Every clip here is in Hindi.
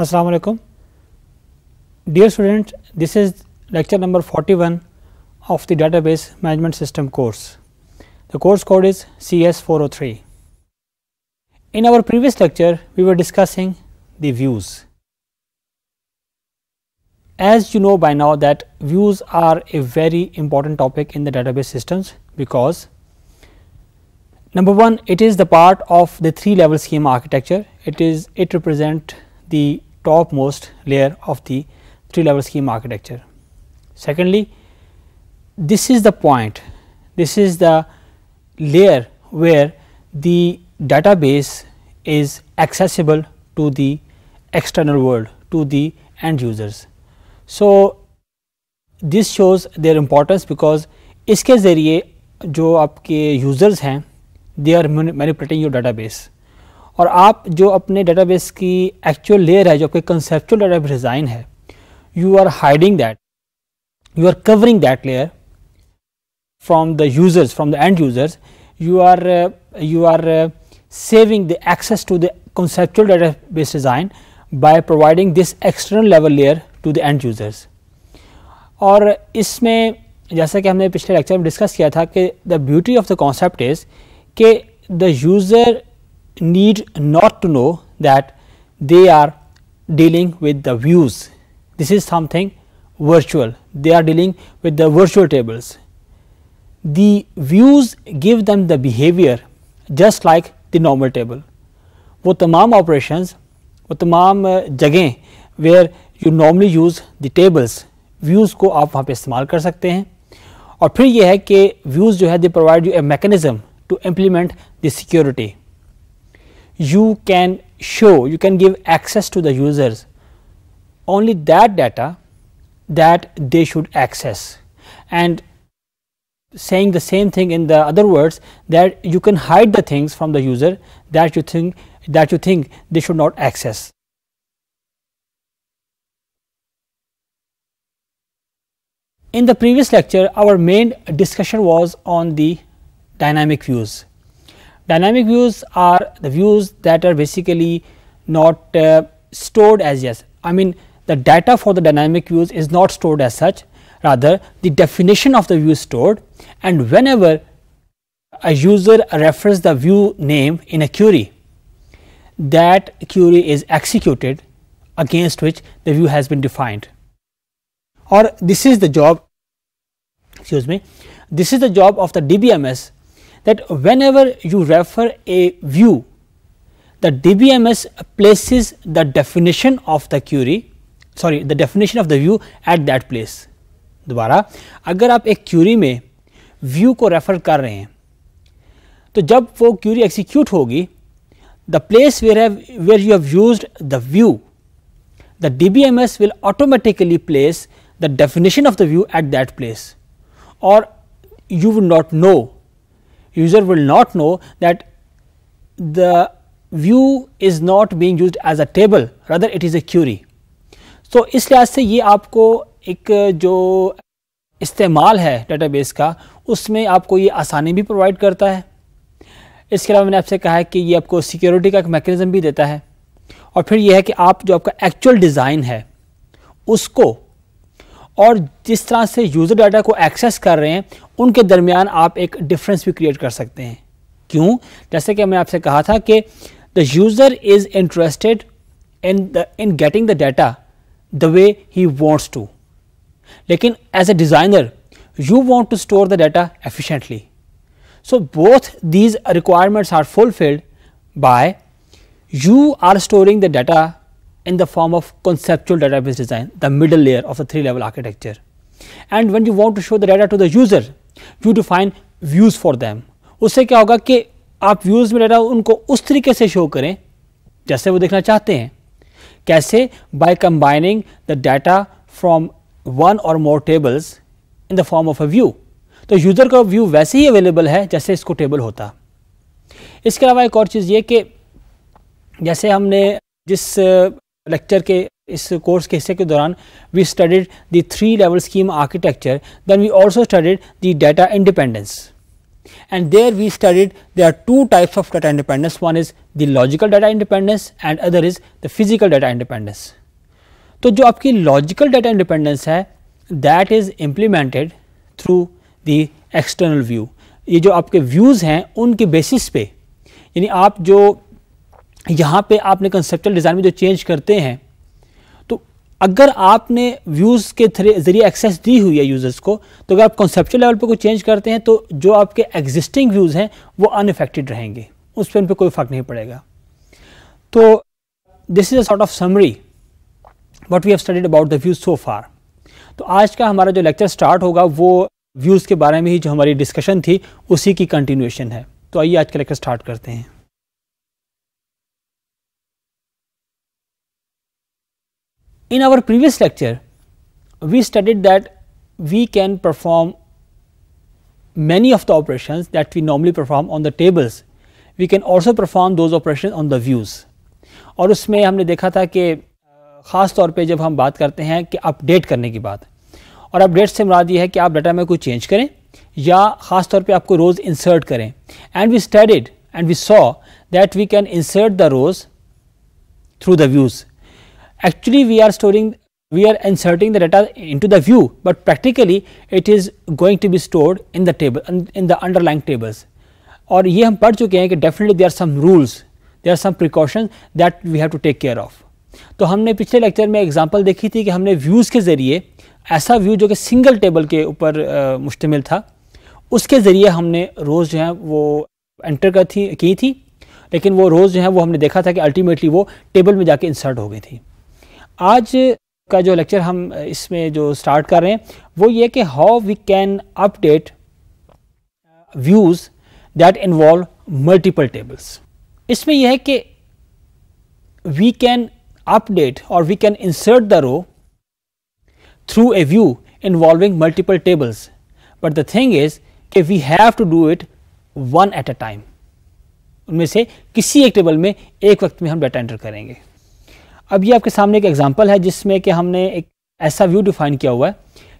Assalamu alaikum. Dear students, this is lecture number 41 of the database management system course. The course code is CS403. In our previous lecture, we were discussing the views. As you know by now that views are a very important topic in the database systems because number one, it is the part of the three level schema architecture. It is it represent the topmost layer of the 3 level scheme architecture. Secondly, this is the point, this is the layer where the database is accessible to the external world to the end users. So, this shows their importance because iske ज़रिए jo आपके users hain, they are manipulating your database. और आप जो अपने डेटाबेस की एक्चुअल लेयर है जो आपके कंसेप्चुअल डेटाबेस डिज़ाइन है you are hiding that you are covering that layer from the users from the end users you are you are saving the access to the conceptual database design by providing this external level layer to the end users और इसमें जैसा कि हमने पिछले लेक्चर में डिस्कस किया था कि the beauty of the concept is के the user need not to know that they are dealing with the views. This is something virtual, they are dealing with the virtual tables. The views give them the behavior just like the normal table. वो तमाम operations, वो तमाम जगह where you normally use the tables, views को आप वहाँ पे इस्तेमाल कर सकते हैं और फिर यह कि views जो है they provide you a mechanism to implement the security you can show, you can give access to the users only that data that they should access and saying the same thing in the other words that you can hide the things from the user that you think that you think they should not access. In the previous lecture, our main discussion was on the dynamic views Dynamic views are the views that are basically not uh, stored as yes. I mean the data for the dynamic views is not stored as such rather the definition of the view is stored and whenever a user refers the view name in a query that query is executed against which the view has been defined or this is the job excuse me this is the job of the DBMS that whenever you refer a view, the DBMS places the definition of the query, sorry, the definition of the view at that place. दोबारा अगर आप एक query में view को refer कर रहे हैं तो जब वो query execute होगी the place where have where you have used the view the dbms will automatically place the definition of the view at that place or you will not know user will not know that the view is not being used as a table rather it is a query. So, इस लिहाज से ये आपको एक जो इस्तेमाल है डेटाबेस का उसमें आपको ये आसानी भी प्रोवाइड करता है इसके अलावा मैंने आपसे कहा है कि ये आपको सिक्योरिटी का एक मैकेनिज़्म भी देता है और फिर यह है कि आप जो आपका एक्चुअल डिज़ाइन है उसको और जिस तरह से यूज़र डाटा को एक्सेस कर रहे हैं उनके दरमियान आप एक डिफरेंस भी क्रिएट कर सकते हैं क्यों जैसे कि मैंने आपसे कहा था कि the user is interested in the in getting the data the way he wants to लेकिन as a designer you want to store the data efficiently so both these requirements are fulfilled by you are storing the data in the form of conceptual database design, the middle layer of the three level architecture. And when you want to show the data to the user, you define views for them. उससे क्या होगा कि आप व्यूज़ में डाटा उनको उस तरीके से शो करें जैसे वो देखना चाहते हैं कैसे by combining the data from one और more tables in the form of a view तो user का view वैसे ही available है जैसे इसको table होता इसके अलावा एक और चीज़ ये कि जैसे हमने जिस लेक्चर के इस कोर्स के हिस्से के दौरान we studied the three level scheme architecture then we also studied the data independence and there we studied they are two types of data independence one is the logical data independence and other is the physical data independence तो जो आपकी लॉजिकल डाटा इंडिपेंडेंस है that is implemented through the external view ये जो आपके व्यूज हैं उनके बेसिस पे यानी आप जो यहाँ पे आपने कंसेप्चुअल डिज़ाइन में जो चेंज करते हैं तो अगर आपने व्यूज़ के ज़रिए एक्सेस दी हुई है यूज़र्स को तो अगर आप कंसेप्चुअल लेवल पे कोई चेंज करते हैं तो जो आपके एग्जिस्टिंग व्यूज़ हैं वो अनफेक्टेड रहेंगे उस पर उन पर कोई फ़र्क नहीं पड़ेगा तो this is a sort of summary what we have studied about the views so far तो आज का हमारा जो लेक्चर स्टार्ट होगा वो व्यूज़ के बारे में ही जो हमारी डिस्कशन थी उसी की कंटिन्यूएशन है तो आइए आज का लेक्चर स्टार्ट करते हैं In our previous lecture, we studied that we can perform many of the operations that we normally perform on the tables. We can also perform those operations on the views. aur usme humne dekha tha ki khas taur pe jab hum baat karte hain ki update karne ki baat aur update se murad ye hai ki aap data mein कोई change kare ya khas taur pe aapko rows insert kare and we studied and we saw that we can insert the rows through the views actually we are storing we are inserting the data into the view, but practically it is going to be stored in the table in the underlying tables. और ये हम पढ़ चुके हैं कि definitely there are some rules there are some precaution that we have to take care of तो हमने पिछले लेक्चर में एग्जांपल देखी थी कि हमने व्यूज़ के ज़रिए ऐसा व्यू जो कि सिंगल टेबल के ऊपर मुश्तमिल था उसके ज़रिए हमने रोज़ जो है वो एंटर कर थी की थी लेकिन वो रोज़ जो है वो हमने देखा था कि अल्टीमेटली वो टेबल में जाके इंसर्ट हो गई थी आज का जो लेक्चर हम इसमें जो स्टार्ट कर रहे हैं वो ये कि how we can update views that involve multiple tables इसमें यह है कि वी कैन अपडेट और we can insert the row through a view involving multiple tables but the thing is कि we have to do it one at a time उनमें से किसी एक टेबल में एक वक्त में हम डाटा एंटर करेंगे अब ये आपके सामने एक एग्जाम्पल है जिसमें कि हमने एक ऐसा व्यू डिफाइन किया हुआ है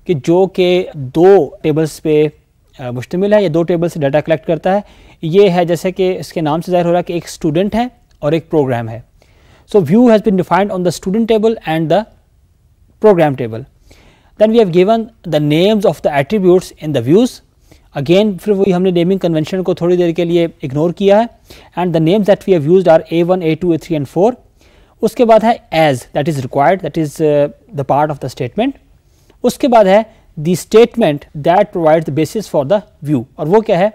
कि जो कि दो टेबल्स पे मुश्तमिल है या दो टेबल्स से डाटा कलेक्ट करता है ये है जैसे कि इसके नाम से जाहिर हो रहा है कि एक स्टूडेंट है और एक प्रोग्राम है so view has been defined on the student table and the programme table then we have given the names of the attributes in the views again फिर वही हमने नेमिंग कन्वेंशन को थोड़ी देर के लिए इग्नोर किया है that we have that are a one a two a three and four उसके बाद है as that is required that is the part of the statement उसके बाद है the statement that provide the basis for the view और वो क्या है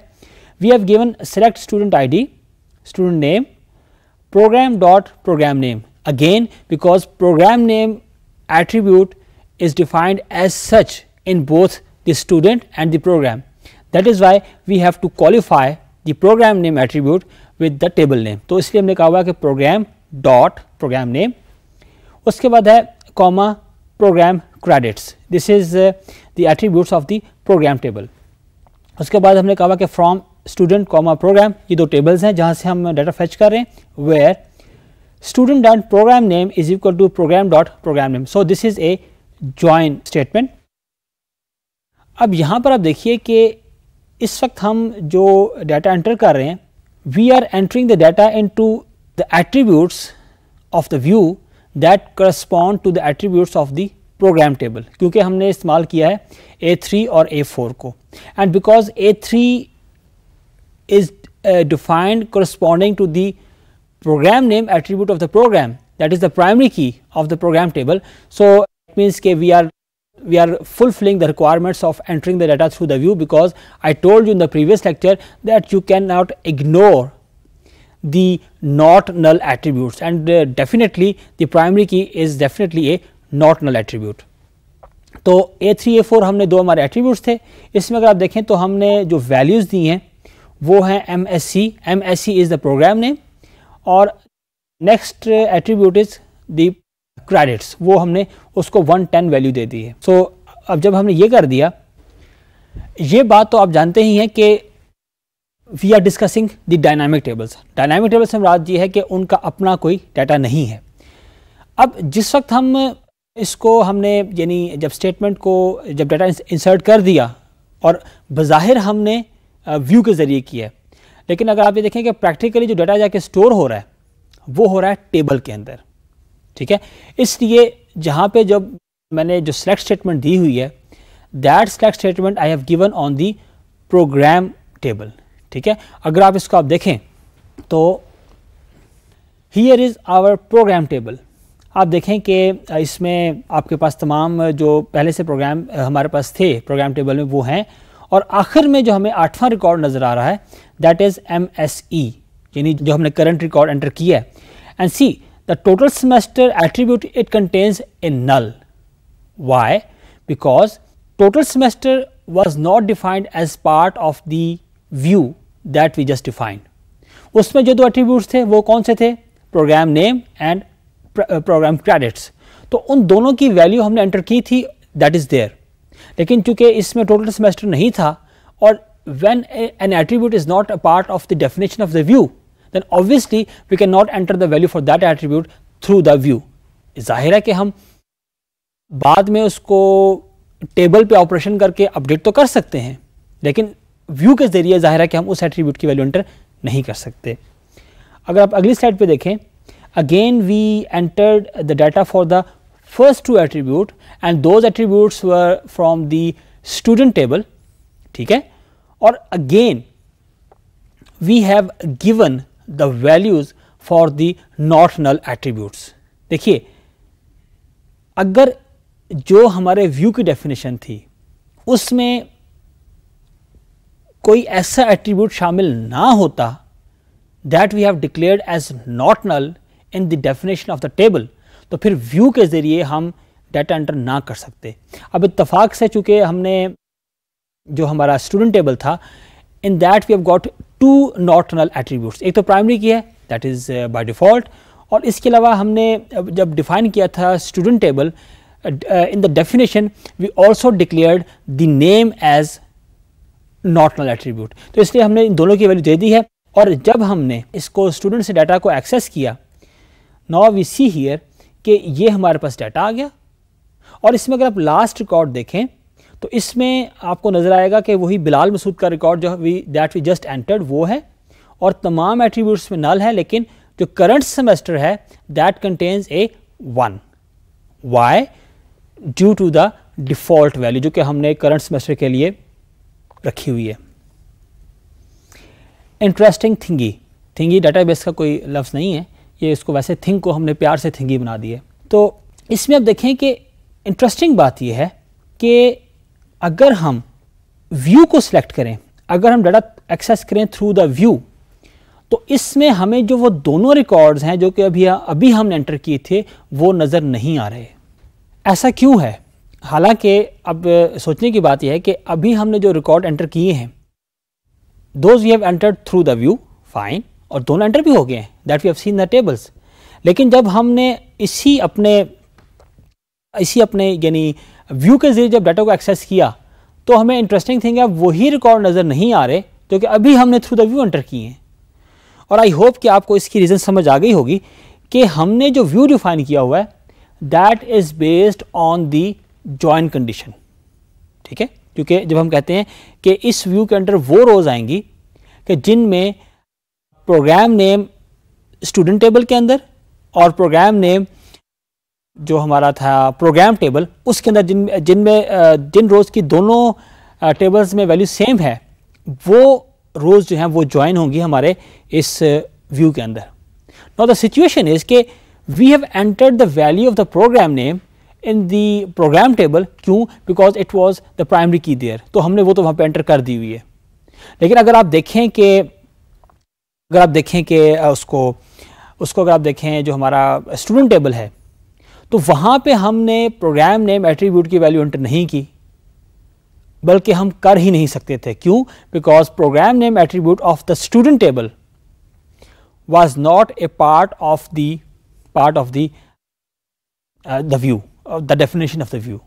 we have given select student I D student name programme dot programme name again because programme name attribute is defined as such in both the student and the programme that is why we have to qualify the programme name attribute with the table name तो इसलिए हमने कहा हुआ कि प्रोग्राम डॉट प्रोग्राम नेम उसके बाद है comma programme credits this is the attributes of the programme table उसके बाद हमने कहा कि फ्रॉम स्टूडेंट कॉमा प्रोग्राम ये दो टेबल्स हैं जहाँ से हम डाटा फेच कर रहे हैं where student dot programme name is equal to programme dot programme name so this is a join statement अब यहाँ पर आप देखिए कि इस वक्त हम जो डाटा एंटर कर रहे हैं we are entering the data into the attributes of the view that correspond to the attributes of the program table क्योंकि हमने इस्तेमाल किया a A3 और A4 को and because A3 is uh, defined corresponding to the program name attribute of the program that is the primary key of the program table. So, it means ke we are we are fulfilling the requirements of entering the data through the view because I told you in the previous lecture that you cannot ignore the not null attributes and uh, definitely the primary key is definitely a not null attribute. तो A3 A4 हमने दो हमारे एट्रीब्यूट थे इसमें अगर आप देखें तो हमने जो वैल्यूज़ दी हैं वो हैं M S C M S C is the programme name और next attribute is the credits वो हमने उसको वन टेन वैल्यू दे दी है सो so, अब जब हमने ये कर दिया ये बात तो आप जानते ही हैं कि we are discussing the dynamic tables dynamic tables हम बात ये है कि उनका अपना कोई डाटा नहीं है अब जिस वक्त हम इसको हमने यानी जब स्टेटमेंट को जब डाटा इंसर्ट कर दिया और बाहिर हमने व्यू के ज़रिए किया लेकिन अगर आप ये देखें कि प्रैक्टिकली जो डाटा जाके स्टोर हो रहा है वो हो रहा है टेबल के अंदर ठीक है इसलिए जहाँ पे जब मैंने जो सेलेक्ट स्टेटमेंट दी हुई है that select statement I have given on the programme table ठीक है अगर आप इसको आप देखें तो here is our programme table आप देखें कि इसमें आपके पास तमाम जो पहले से प्रोग्राम हमारे पास थे प्रोग्राम टेबल में वो हैं और आखिर में जो हमें आठवां रिकॉर्ड नज़र आ रहा है that is M S E यानी जो हमने करंट रिकॉर्ड एंटर किया है and see the total semester attribute it contains a null why because total semester was not defined as part of the view that we just define उसमें जो दो एट्रीब्यूट थे वो कौन से थे programme name and programme credits तो उन दोनों की वैल्यू हमने एंटर की थी दैट इज़ देयर लेकिन चूंकि इसमें टोटल सेमेस्टर नहीं था और when an attribute is not a part of the definition of the view then obviously we can not enter the value for that attribute through the view जाहिर है कि हम बाद में उसको टेबल पे ऑपरेशन करके अपडेट तो कर सकते हैं लेकिन व्यू के जरिए जाहिर है कि हम उस एट्रीब्यूट की वैल्यू एंटर नहीं कर सकते अगर आप अगली स्लाइड पे देखें again we entered the data for the first two attribute and those attributes were from the student table ठीक है और again we have given the values for the not null attributes देखिए अगर जो हमारे व्यू की डेफिनेशन थी उसमें कोई ऐसा एट्रीब्यूट शामिल ना होता that we have declared as not null in the definition of the table तो फिर व्यू के ज़रिए हम डाटा एंटर ना कर सकते अब इतफाक से चूंकि हमने जो हमारा स्टूडेंट टेबल था in that we have got two not null attribute एक तो प्राइमरी की है दैट इज़ बाय डिफ़ॉल्ट और इसके अलावा हमने जब डिफ़ाइन किया था student table in the definition we also declared the name as not null attribute तो इसलिए हमने इन दोनों की वैल्यू दे दी है और जब हमने इसको स्टूडेंट से डाटा को एक्सेस किया नाउ वी सी हियर कि ये हमारे पास डाटा आ गया और इसमें अगर आप लास्ट रिकॉर्ड देखें तो इसमें आपको नज़र आएगा कि वही बिलाल मसूद का रिकॉर्ड जो we that we just entered वो है और तमाम एट्रीब्यूट्स में नल है लेकिन जो करंट सेमेस्टर है that contains a one why due to the default value जो कि हमने करंट सेमेस्टर के लिए रखी हुई है इंटरेस्टिंग थिंगी थिंगी बेस का कोई लफ्ज़ नहीं है ये इसको वैसे थिंग को हमने प्यार से थिंगी बना दी है तो इसमें अब देखें कि इंटरेस्टिंग बात यह है कि अगर हम व्यू को सिलेक्ट करें अगर हम डाटा एक्सेस करें थ्रू द व्यू तो इसमें हमें जो वो दोनों रिकॉर्ड्स हैं जो कि अभी अभी हमने एंटर किए थे वो नज़र नहीं आ रहे ऐसा क्यों है हालांकि अब सोचने की बात यह है कि अभी हमने जो रिकॉर्ड एंटर किए हैं those we have entered through the view fine और दोनों एंटर भी हो गए हैं that we have seen the tables लेकिन जब हमने इसी अपने इसी अपने यानी व्यू के जरिए जब डाटा को एक्सेस किया तो हमें इंटरेस्टिंग थिंग है वही रिकॉर्ड नज़र नहीं आ रहे जो कि अभी हमने थ्रू द व्यू एंटर किए हैं और आई होप कि आपको इसकी रीज़न समझ आ गई होगी कि हमने जो व्यू डिफाइन किया हुआ है that is based on the join condition ठीक है क्योंकि जब हम कहते हैं कि इस व्यू के अंडर वो रोज़ आएंगी कि जिनमें प्रोग्राम नेम स्टूडेंट टेबल के अंदर और प्रोग्राम नेम जो हमारा था प्रोग्राम टेबल उसके अंदर जिन जिनमें जिन रोज़ की दोनों टेबल्स में वैल्यू सेम है वो रोज़ जो है वो ज्वाइन होंगी हमारे इस व्यू के अंदर नाउ द सिचुएशन इज़ के we have entered the value of the programme name in the programme table क्यों because it was the primary key there तो हमने वो तो वहां पर एंटर कर दी हुई है लेकिन अगर आप देखें कि अगर आप देखें कि उसको उसको अगर आप देखें जो हमारा स्टूडेंट टेबल है तो वहां पे हमने प्रोग्राम नेम एट्रीब्यूट की वैल्यू एंटर नहीं की बल्कि हम कर ही नहीं सकते थे क्यों because programme name attribute of the student table was not a part of the part of the view the definition of the view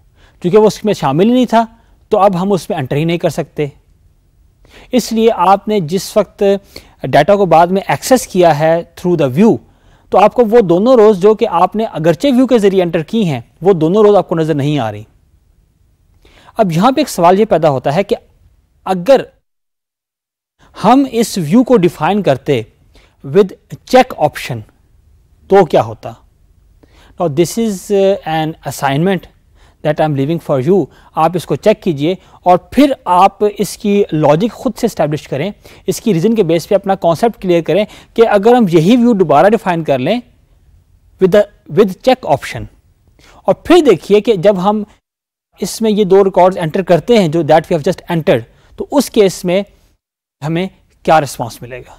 क्योंकि वो उसमें शामिल नहीं था तो अब हम उसमें एंटर ही नहीं कर सकते इसलिए आपने जिस वक्त डाटा को बाद में एक्सेस किया है थ्रू द व्यू तो आपको वो दोनों रोज़ जो कि आपने अगरचे व्यू के ज़रिए एंटर की हैं वो दोनों रोज़ आपको नज़र नहीं आ रही अब यहां पे एक सवाल ये पैदा होता है कि अगर हम इस व्यू को डिफाइन करते विद चेक ऑप्शन तो क्या होता और this is an assignment that I am leaving for you आप इसको चेक कीजिए और फिर आप इसकी लॉजिक खुद से इस्टेब्लिश करें इसकी रीज़न के बेस पर अपना कॉन्सेप्ट क्लियर करें कि अगर हम यही व्यू दोबारा डिफाइन कर लें विद विद चेक ऑप्शन और फिर देखिए कि जब हम इसमें ये दो रिकॉर्ड एंटर करते हैं जो that we have just entered तो उस केस में हमें क्या रिस्पॉन्स मिलेगा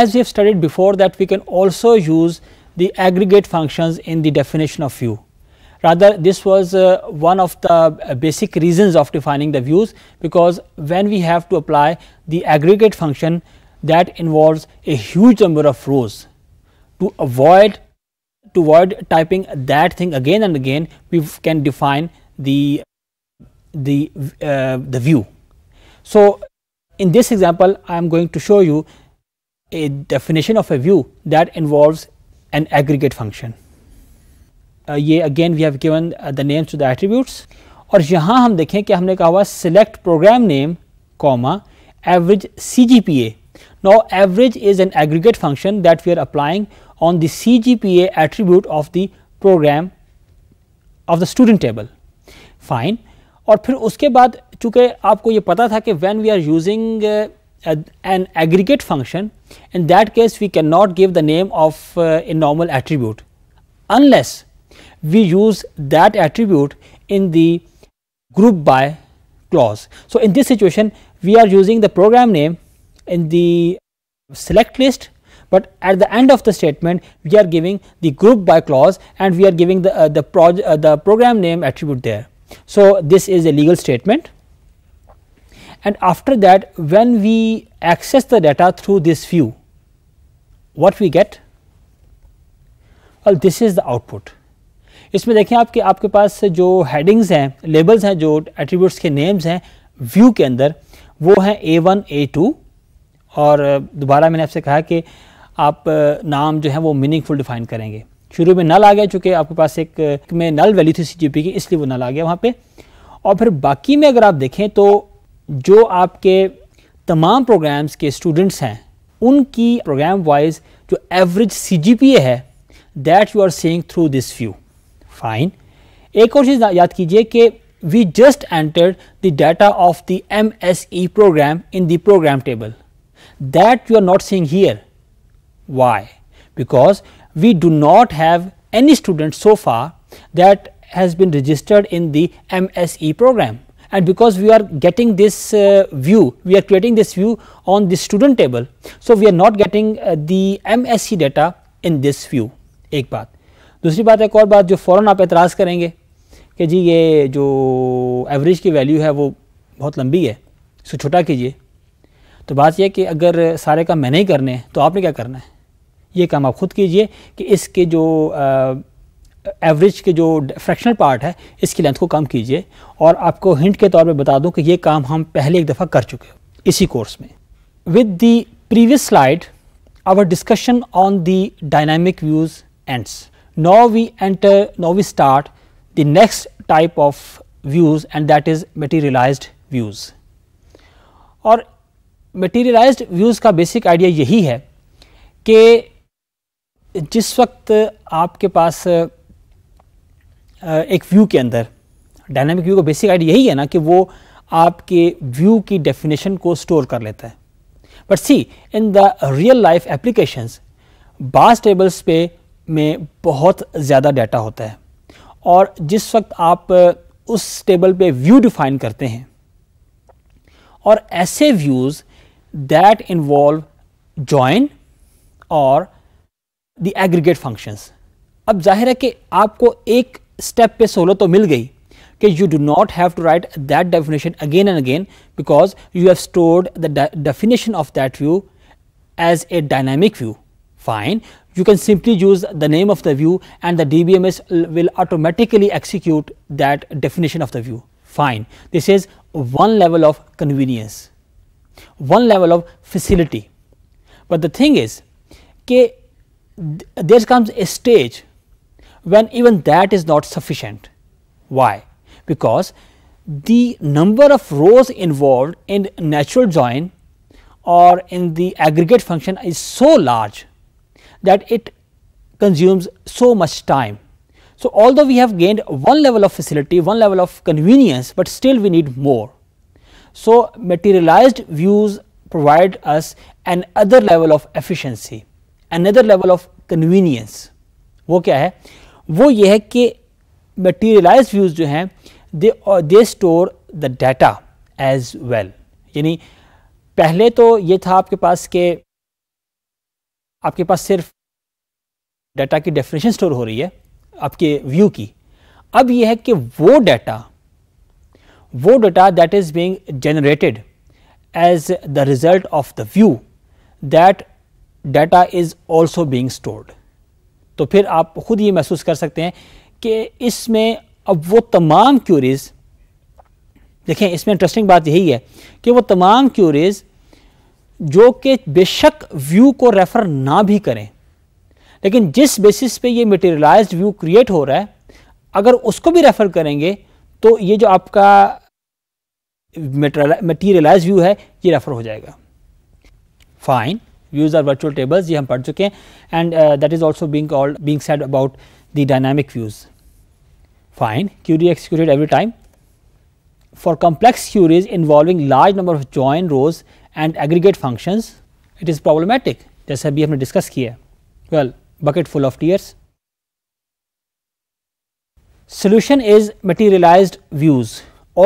as we have studied before that we can also use the aggregate functions in the definition of view. Rather this was uh, one of the uh, basic reasons of defining the views because when we have to apply the aggregate function that involves a huge number of rows to avoid to avoid typing that thing again and again we can define the the uh, the view. So, in this example I am going to show you a definition of a view that involves an aggregate function. Uh, again we have given uh, the names to the attributes और यहाँ हम देखें कि हमने कहा हुआ select program name comma average CGPA. Now average is an aggregate function that we are applying on the CGPA attribute of the program of the student table. Fine. और फिर उसके बाद चूँकि आपको ये पता था कि when we are using uh, an aggregate function in that case we cannot give the name of uh, a normal attribute unless we use that attribute in the group by clause. So, in this situation we are using the program name in the select list, but at the end of the statement we are giving the group by clause and we are giving the, uh, the, uh, the program name attribute there. So, this is a legal statement and after that when we access the data through this view what we get well this is the output इसमें देखें आपके आपके पास जो हेडिंग्स हैं लेबल्स हैं जो एट्रीब्यूट्स के नेम्स हैं व्यू के अंदर वो हैं ए वन ए टू और दोबारा मैंने आपसे कहा कि आप नाम जो है वो मीनिंगफुल डिफाइन करेंगे शुरू में नल आ गया चूँकि आपके पास एक में नल वैल्यू थी सी की इसलिए वो नल आ गया वहाँ पर और फिर बाकी में अगर आप देखें तो जो आपके तमाम प्रोग्राम्स के स्टूडेंट्स हैं उनकी प्रोग्राम वाइज जो एवरेज सी है that you are seeing through this view fine एक और चीज़ याद कीजिए कि we just enter the data of the M S E programme in the programme table that you are not seeing here why because we do not have any student so far that has been registered in the M S E programme and because we are getting this uh, view, we are creating this view on the student table. So, we are not getting uh, the MSc data in this view ek baat बात दूसरी बात एक और बात जो फ़ौरन आप एतराज़ करेंगे कि जी ये जो एवरेज की वैल्यू है वो बहुत लंबी है इसको छोटा कीजिए तो बात यह कि अगर सारे काम मैंने ही करने हैं तो आपने क्या करना है ये काम आप ख़ुद कीजिए कि iske jo uh, एवरेज के जो फ्रैक्शनल पार्ट है इसकी लेंथ को कम कीजिए और आपको हिंट के तौर पर बता दूं कि ये काम हम पहले एक दफ़ा कर चुके हैं इसी कोर्स में with the previous slide our discussion on the dynamic views ends now we enter now we start the next type of views and that is materialise views और मटीरियलाइज व्यूज का बेसिक आइडिया यही है कि जिस वक्त आपके पास एक व्यू के अंदर डायनामिक व्यू का बेसिक आइडिया यही है ना कि वो आपके व्यू की डेफिनेशन को स्टोर कर लेता है but see in the real life applications base tables पे में बहुत ज़्यादा डाटा होता है और जिस वक्त आप उस टेबल पे व्यू डिफाइन करते हैं और ऐसे व्यूज़ दैट इन्वॉल्व जॉइन और द एग्रीगेट फंक्शंस अब जाहिर है कि आपको एक step is सोलो तो मिल गई कि you do not have to write that definition again and again because you have stored the definition of that view as a dynamic view. fine you can simply use the name of the view and the DBMS will automatically execute that definition of the view fine this is one level of convenience one level of facility but the thing is there comes a stage when even that is not sufficient. Why? Because the number of rows involved in natural join or in the aggregate function is so large that it consumes so much time. So, although we have gained one level of facility, one level of convenience, but still we need more. So, materialized views provide us another level of efficiency, another level of convenience. वो क्या है वो ये है कि मटीरियलाइज व्यूज़ जो हैं they they store the data as well यानी पहले तो ये था आपके पास के आपके पास सिर्फ डाटा की डेफिनेशन स्टोर हो रही है आपके व्यू की अब यह है कि वो डाटा वो data that is being generated as the result of the view that data is also being stored तो फिर आप खुद ये महसूस कर सकते हैं कि इसमें अब वो तमाम क्यूरीज देखें इसमें इंटरेस्टिंग बात यही है कि वो तमाम क्यूरीज जो कि बेशक व्यू को रेफ़र ना भी करें लेकिन जिस बेसिस पे ये मटेरियलाइज्ड व्यू क्रिएट हो रहा है अगर उसको भी रेफ़र करेंगे तो ये जो आपका मटेरियलाइज व्यू है ये रेफ़र हो जाएगा fine views are virtual tables ye hum pad chuke and uh, that is also being called being said about the dynamic views fine query executed every time for complex queries involving large number of join rows and aggregate functions it is problematic This we have discussed. here. Well, bucket full of tears. solution is materialized views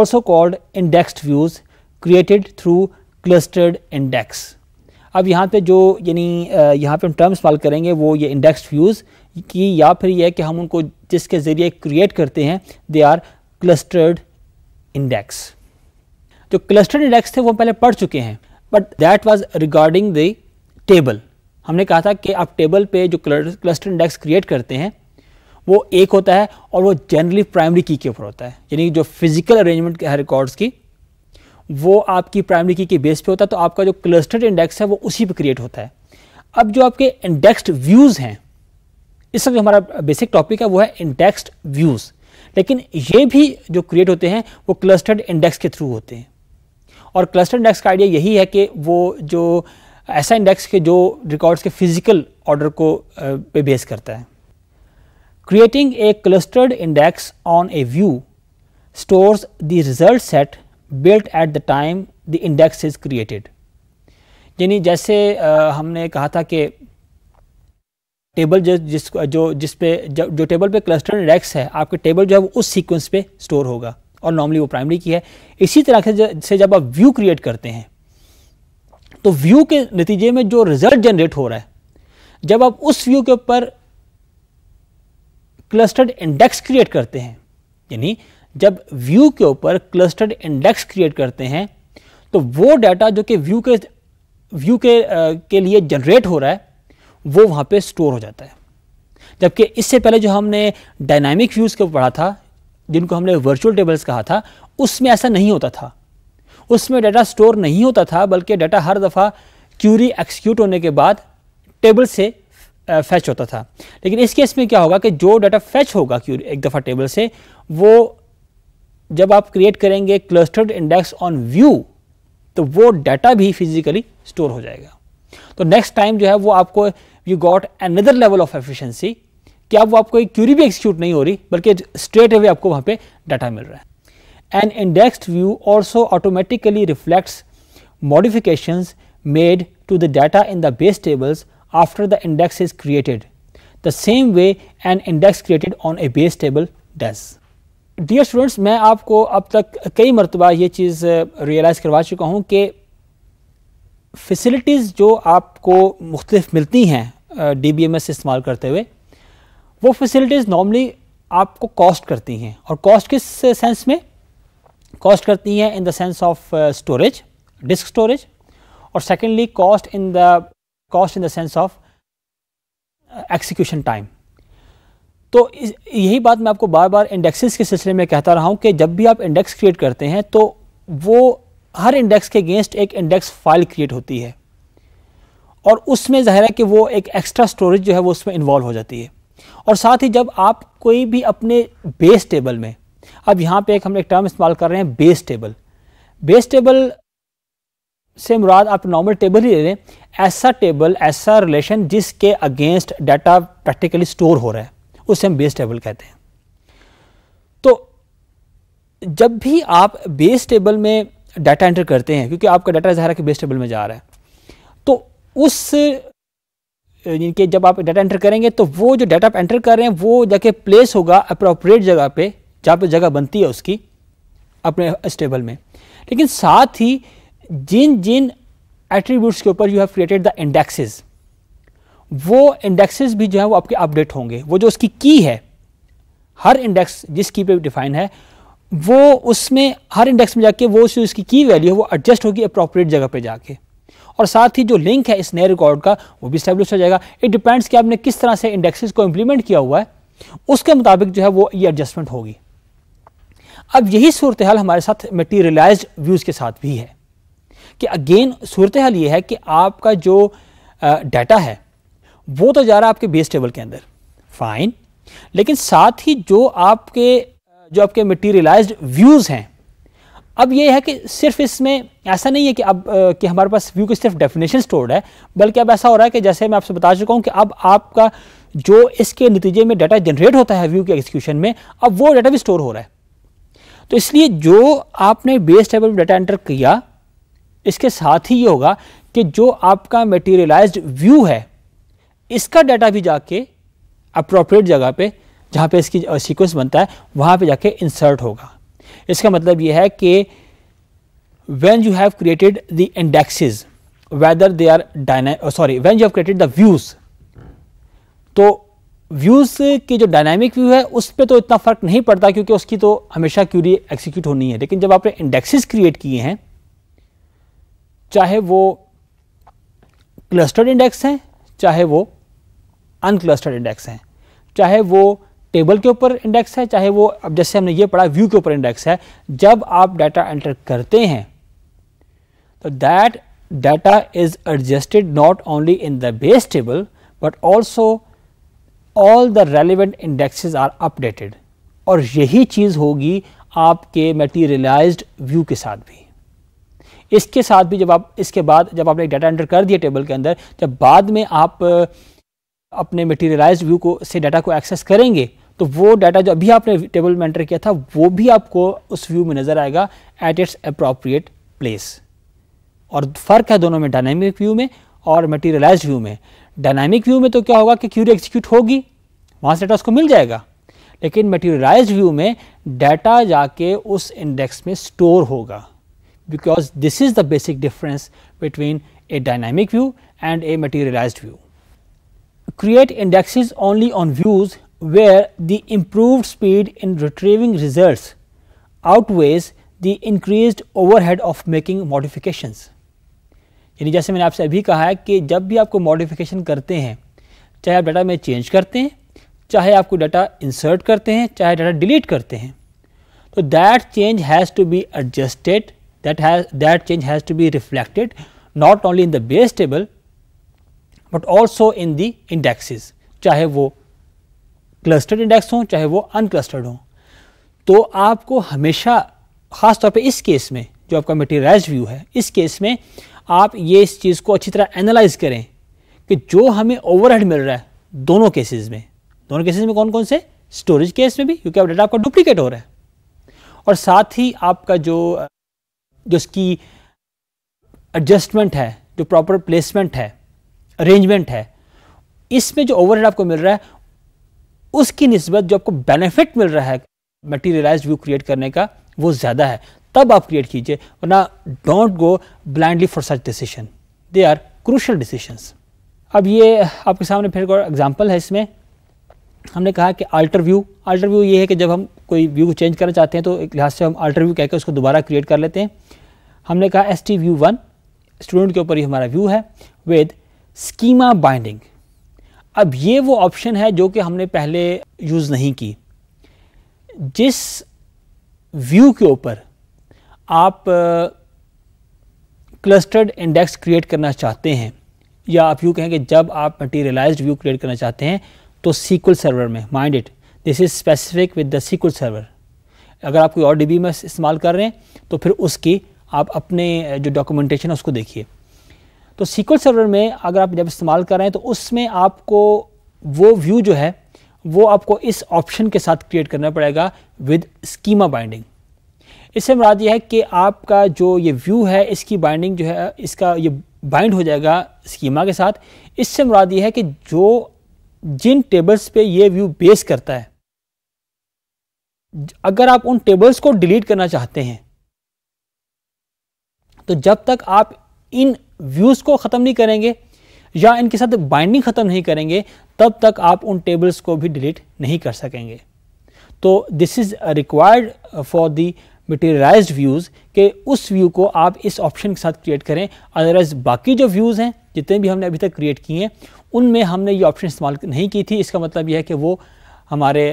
also called indexed views created through clustered index अब यहाँ पे जो यानी यहाँ पे हम टर्म इस्तेमाल करेंगे वो ये इंडेक्स व्यूज़ की या फिर ये कि हम उनको जिसके ज़रिए क्रिएट करते हैं दे आर क्लस्टर्ड इंडेक्स जो क्लस्टर्ड इंडेक्स थे वो पहले पढ़ चुके हैं but that was regarding the table हमने कहा था कि आप टेबल पे जो क्लस्टर इंडेक्स क्रिएट करते हैं वो एक होता है और वो जनरली प्राइमरी की के ऊपर होता है यानी जो फिजिकल अरेंजमेंट है रिकॉर्ड्स की वो आपकी प्राइमरी की के बेस पे होता है तो आपका जो क्लस्टर्ड इंडेक्स है वो उसी पे क्रिएट होता है अब जो आपके इंडेक्स्ड व्यूज़ हैं इस वक्त जो हमारा बेसिक टॉपिक है वो है इंडेक्स्ड व्यूज़ लेकिन ये भी जो क्रिएट होते हैं वो क्लस्टर्ड इंडेक्स के थ्रू होते हैं और क्लस्टर इंडेक्स का आइडिया यही है कि वो जो ऐसा इंडेक्स के जो रिकॉर्ड्स के फिजिकल ऑर्डर को पे बेस करता है creating a clustered index on a view stores the result set built at the time the index is created यानी जैसे आ, हमने कहा था कि टेबल जो जिस जो जिस पे जो, जो टेबल पे क्लस्टर इंडेक्स है आपके टेबल जो है वो उस सीक्वेंस पे स्टोर होगा और नॉर्मली वो प्राइमरी की है इसी तरह से से जब आप व्यू क्रिएट करते हैं तो व्यू के नतीजे में जो रिजल्ट जनरेट हो रहा है जब आप उस व्यू के ऊपर क्लस्टर्ड इंडेक्स क्रिएट करते हैं यानी जब व्यू के ऊपर क्लस्टर्ड इंडेक्स क्रिएट करते हैं तो वो डाटा जो कि व्यू के व्यू के आ, के लिए जनरेट हो रहा है वो वहाँ पे स्टोर हो जाता है जबकि इससे पहले जो हमने डायनामिक व्यूज़ के पढ़ा था जिनको हमने वर्चुअल टेबल्स कहा था उसमें ऐसा नहीं होता था उसमें डाटा स्टोर नहीं होता था बल्कि डाटा हर दफ़ा क्यूरी एक्सिक्यूट होने के बाद टेबल से फैच होता था लेकिन इस केस में क्या होगा कि जो डाटा फैच होगा क्यूरी एक दफ़ा टेबल से वो जब आप क्रिएट करेंगे क्लस्टर्ड इंडेक्स ऑन व्यू तो वो डाटा भी फिजिकली स्टोर हो जाएगा तो नेक्स्ट टाइम जो है वो आपको you got another level of efficiency कि आप वो आपको एक क्यूरी भी एक्सिक्यूट नहीं हो रही बल्कि स्ट्रेट अवे आपको वहां पे डाटा मिल रहा है an indexed view also automatically reflects modification made to the data in the base tables after the index is created the same way an index created on a base table desk dear students मैं आपको अब तक कई मरतबा ये चीज़ रियलाइज़ करवा चुका हूँ कि फैसिलिटीज़ जो आपको मुख्तफ मिलती हैं डी बी एम एस इस्तेमाल करते हुए वो फैसिलिटीज़ नॉर्मली आपको कॉस्ट करती हैं और कॉस्ट किस सेंस में कॉस्ट करती हैं in the sense of storage disk storage और secondly cost in the cost in the sense of execution time तो यही बात मैं आपको बार बार इंडेक्सेस के सिलसिले में कहता रहा हूँ कि जब भी आप इंडेक्स क्रिएट करते हैं तो वो हर इंडेक्स के अगेंस्ट एक इंडेक्स फाइल क्रिएट होती है और उसमें ज़ाहिर है कि वो एक एक्स्ट्रा स्टोरेज जो है वो उसमें इन्वॉल्व हो जाती है और साथ ही जब आप कोई भी अपने बेस टेबल में अब यहाँ पे एक हम एक टर्म इस्तेमाल कर रहे हैं बेस टेबल बेस टेबल से मुराद आप नॉर्मल टेबल ही ले लें ऐसा टेबल ऐसा रिलेशन जिसके अगेंस्ट डाटा प्रैक्टिकली स्टोर हो रहा है उसे हम बेस टेबल कहते हैं तो जब भी आप बेस टेबल में डाटा एंटर करते हैं क्योंकि आपका डाटा ज़ाहिर कि बेस टेबल में जा रहा है तो उस इनके जब आप डाटा एंटर करेंगे तो वो जो डाटा आप एंटर कर रहे हैं वो जाके प्लेस होगा अप्रोप्रिएट जगह पे जहाँ पे जगह बनती है उसकी अपने स्टेबल में लेकिन साथ ही जिन जिन एट्रीब्यूट्स के ऊपर you have created the indexes वो इंडेक्सेस भी जो है वो आपके अपडेट होंगे वो जो उसकी की है हर इंडेक्स जिस की पे डिफाइन है वो उसमें हर इंडेक्स में जाके वो जो की वैल्यू है वो एडजस्ट होगी अप्रोप्रिएट जगह पे जाके और साथ ही जो लिंक है इस नए रिकॉर्ड का वो भी स्टेब्लिश हो जाएगा इट डिपेंड्स कि आपने किस तरह से इंडेक्सेस को इंप्लीमेंट किया हुआ है उसके मुताबिक जो है वो ये एडजस्टमेंट होगी अब यही सूरत हाल हमारे साथ मटीरियलाइज व्यूज़ के साथ भी है कि अगेन सूरत हाल ये है कि आपका जो डाटा है वो तो जा रहा है आपके बेस टेबल के अंदर फाइन लेकिन साथ ही जो आपके जो आपके मटीरियलाइज्ड व्यूज़ हैं अब ये है कि सिर्फ इसमें ऐसा नहीं है कि अब कि हमारे पास व्यू की सिर्फ डेफिनेशन स्टोर्ड है बल्कि अब ऐसा हो रहा है कि जैसे मैं आपसे बता चुका हूँ कि अब आपका जो इसके नतीजे में डाटा जनरेट होता है व्यू के एग्जीक्यूशन में अब वो डाटा भी स्टोर हो रहा है तो इसलिए जो आपने बेस टेबल में डाटा एंटर किया इसके साथ ही ये होगा कि जो आपका मटेरियलाइज्ड व्यू है इसका डाटा भी जाके अप्रोप्रिएट जगह पे जहाँ पे इसकी सीक्वेंस बनता है वहाँ पे जाके इंसर्ट होगा इसका मतलब ये है कि when you have created the indexes whether they are डायना sorry when you have created the views तो व्यूज़ की जो डायनामिक व्यू है उस पर तो इतना फ़र्क नहीं पड़ता क्योंकि उसकी तो हमेशा क्यूरी एक्सिक्यूट होनी है लेकिन जब आपने इंडेक्सेस क्रिएट किए हैं चाहे वो क्लस्टर्ड इंडेक्स हैं चाहे वो अनक्लस्टर्ड इंडेक्स हैं चाहे वो टेबल के ऊपर इंडेक्स है चाहे वो अब जैसे हमने ये पढ़ा व्यू के ऊपर इंडेक्स है जब आप डाटा एंटर करते हैं तो that data is adjusted not only in the base table but also all the relevant indexes are updated और यही चीज़ होगी आपके मेटीरियलाइज व्यू के साथ भी इसके साथ भी जब आप इसके बाद जब आपने डाटा एंटर कर दिया टेबल के अंदर जब बाद में आप अपने मटेरियलाइज व्यू को से डाटा को एक्सेस करेंगे तो वो डाटा जो अभी आपने टेबल में एंटर किया था वो भी आपको उस व्यू में नज़र आएगा एट इट्स अप्रोप्रिएट प्लेस और फ़र्क है दोनों में डायनामिक व्यू में और मटेरियलाइज व्यू में डायनामिक व्यू में तो क्या होगा कि क्यूरी एग्जीक्यूट होगी वहाँ से डाटा उसको मिल जाएगा लेकिन मटेरियलाइज व्यू में डाटा जाके उस इंडेक्स में स्टोर होगा because this is the basic difference between a dynamic view and a materialised view create indexes only on views where the improved speed in retrieving results outweighs the increased overhead of making modifications. यानी जैसे मैंने आपसे अभी कहा है कि जब भी आपको मॉडिफिकेशन करते हैं चाहे आप डाटा में चेंज करते हैं चाहे आपको डाटा इंसर्ट करते हैं चाहे डाटा डिलीट करते हैं तो that change has to be adjusted that has that change has to be reflected not only in the base table but also in the indexes चाहे वो क्लस्टर्ड इंडेक्स हों चाहे वो अनक्लस्टर्ड हों तो आपको हमेशा खासतौर पर पे इस केस में जो आपका मटेरियलाइज व्यू है इस केस में आप ये इस चीज़ को अच्छी तरह एनालाइज करें कि जो हमें ओवरहेड मिल रहा है दोनों केसेस में दोनों केसेस में कौन कौन से स्टोरेज केस में भी क्योंकि आप डेटा आपका डुप्लीकेट हो रहा है और साथ ही आपका जो जो उसकी एडजस्टमेंट है जो प्रॉपर प्लेसमेंट है अरेंजमेंट है इसमें जो ओवरहेड आपको मिल रहा है उसकी नस्बत जो आपको बेनिफिट मिल रहा है मटीरियलाइज व्यू क्रिएट करने का वो ज़्यादा है तब आप क्रिएट कीजिए वरना don't go blindly for such decision they are crucial decisions अब ये आपके सामने फिर एग्जाम्पल है इसमें हमने कहा कि अल्टर व्यू अल्टर व्यू ये है कि जब हम कोई व्यू को चेंज करना चाहते हैं तो एक लिहाज से हम अल्टर व्यू कहकर उसको दोबारा क्रिएट कर लेते हैं हमने कहा S T view one student के ऊपर ही हमारा व्यू है विद स्कीमा बाइंडिंग अब ये वो ऑप्शन है जो कि हमने पहले यूज़ नहीं की जिस व्यू के ऊपर आप क्लस्टर्ड इंडेक्स क्रिएट करना चाहते हैं या आप यूँ कहें कि जब आप मटीरियलाइज्ड व्यू क्रिएट करना चाहते हैं तो सीक्वल सर्वर में mind it this is specific with the SQL Server अगर आप कोई और डीबी में इस्तेमाल कर रहे हैं तो फिर उसकी आप अपने जो डॉक्यूमेंटेशन है उसको देखिए तो सीक्वल सर्वर में अगर आप जब इस्तेमाल कर रहे हैं तो उसमें आपको वो व्यू जो है वो आपको इस ऑप्शन के साथ क्रिएट करना पड़ेगा विद स्कीमा बाइंडिंग इससे मुराद यह है कि आपका जो ये व्यू है इसकी बाइंडिंग जो है इसका ये बाइंड हो जाएगा स्कीमा के साथ इससे मुराद यह है कि जो जिन टेबल्स पे ये व्यू बेस करता है अगर आप उन टेबल्स को डिलीट करना चाहते हैं तो जब तक आप इन व्यूज़ को ख़त्म नहीं करेंगे या इनके साथ बाइंडिंग ख़त्म नहीं करेंगे तब तक आप उन टेबल्स को भी डिलीट नहीं कर सकेंगे तो this is required for the materialise views के उस व्यू को आप इस ऑप्शन के साथ क्रिएट करें अदरवाइज़ बाकी जो व्यूज़ हैं जितने भी हमने अभी तक क्रिएट किए हैं उनमें हमने ये ऑप्शन इस्तेमाल नहीं की थी इसका मतलब यह है कि वो हमारे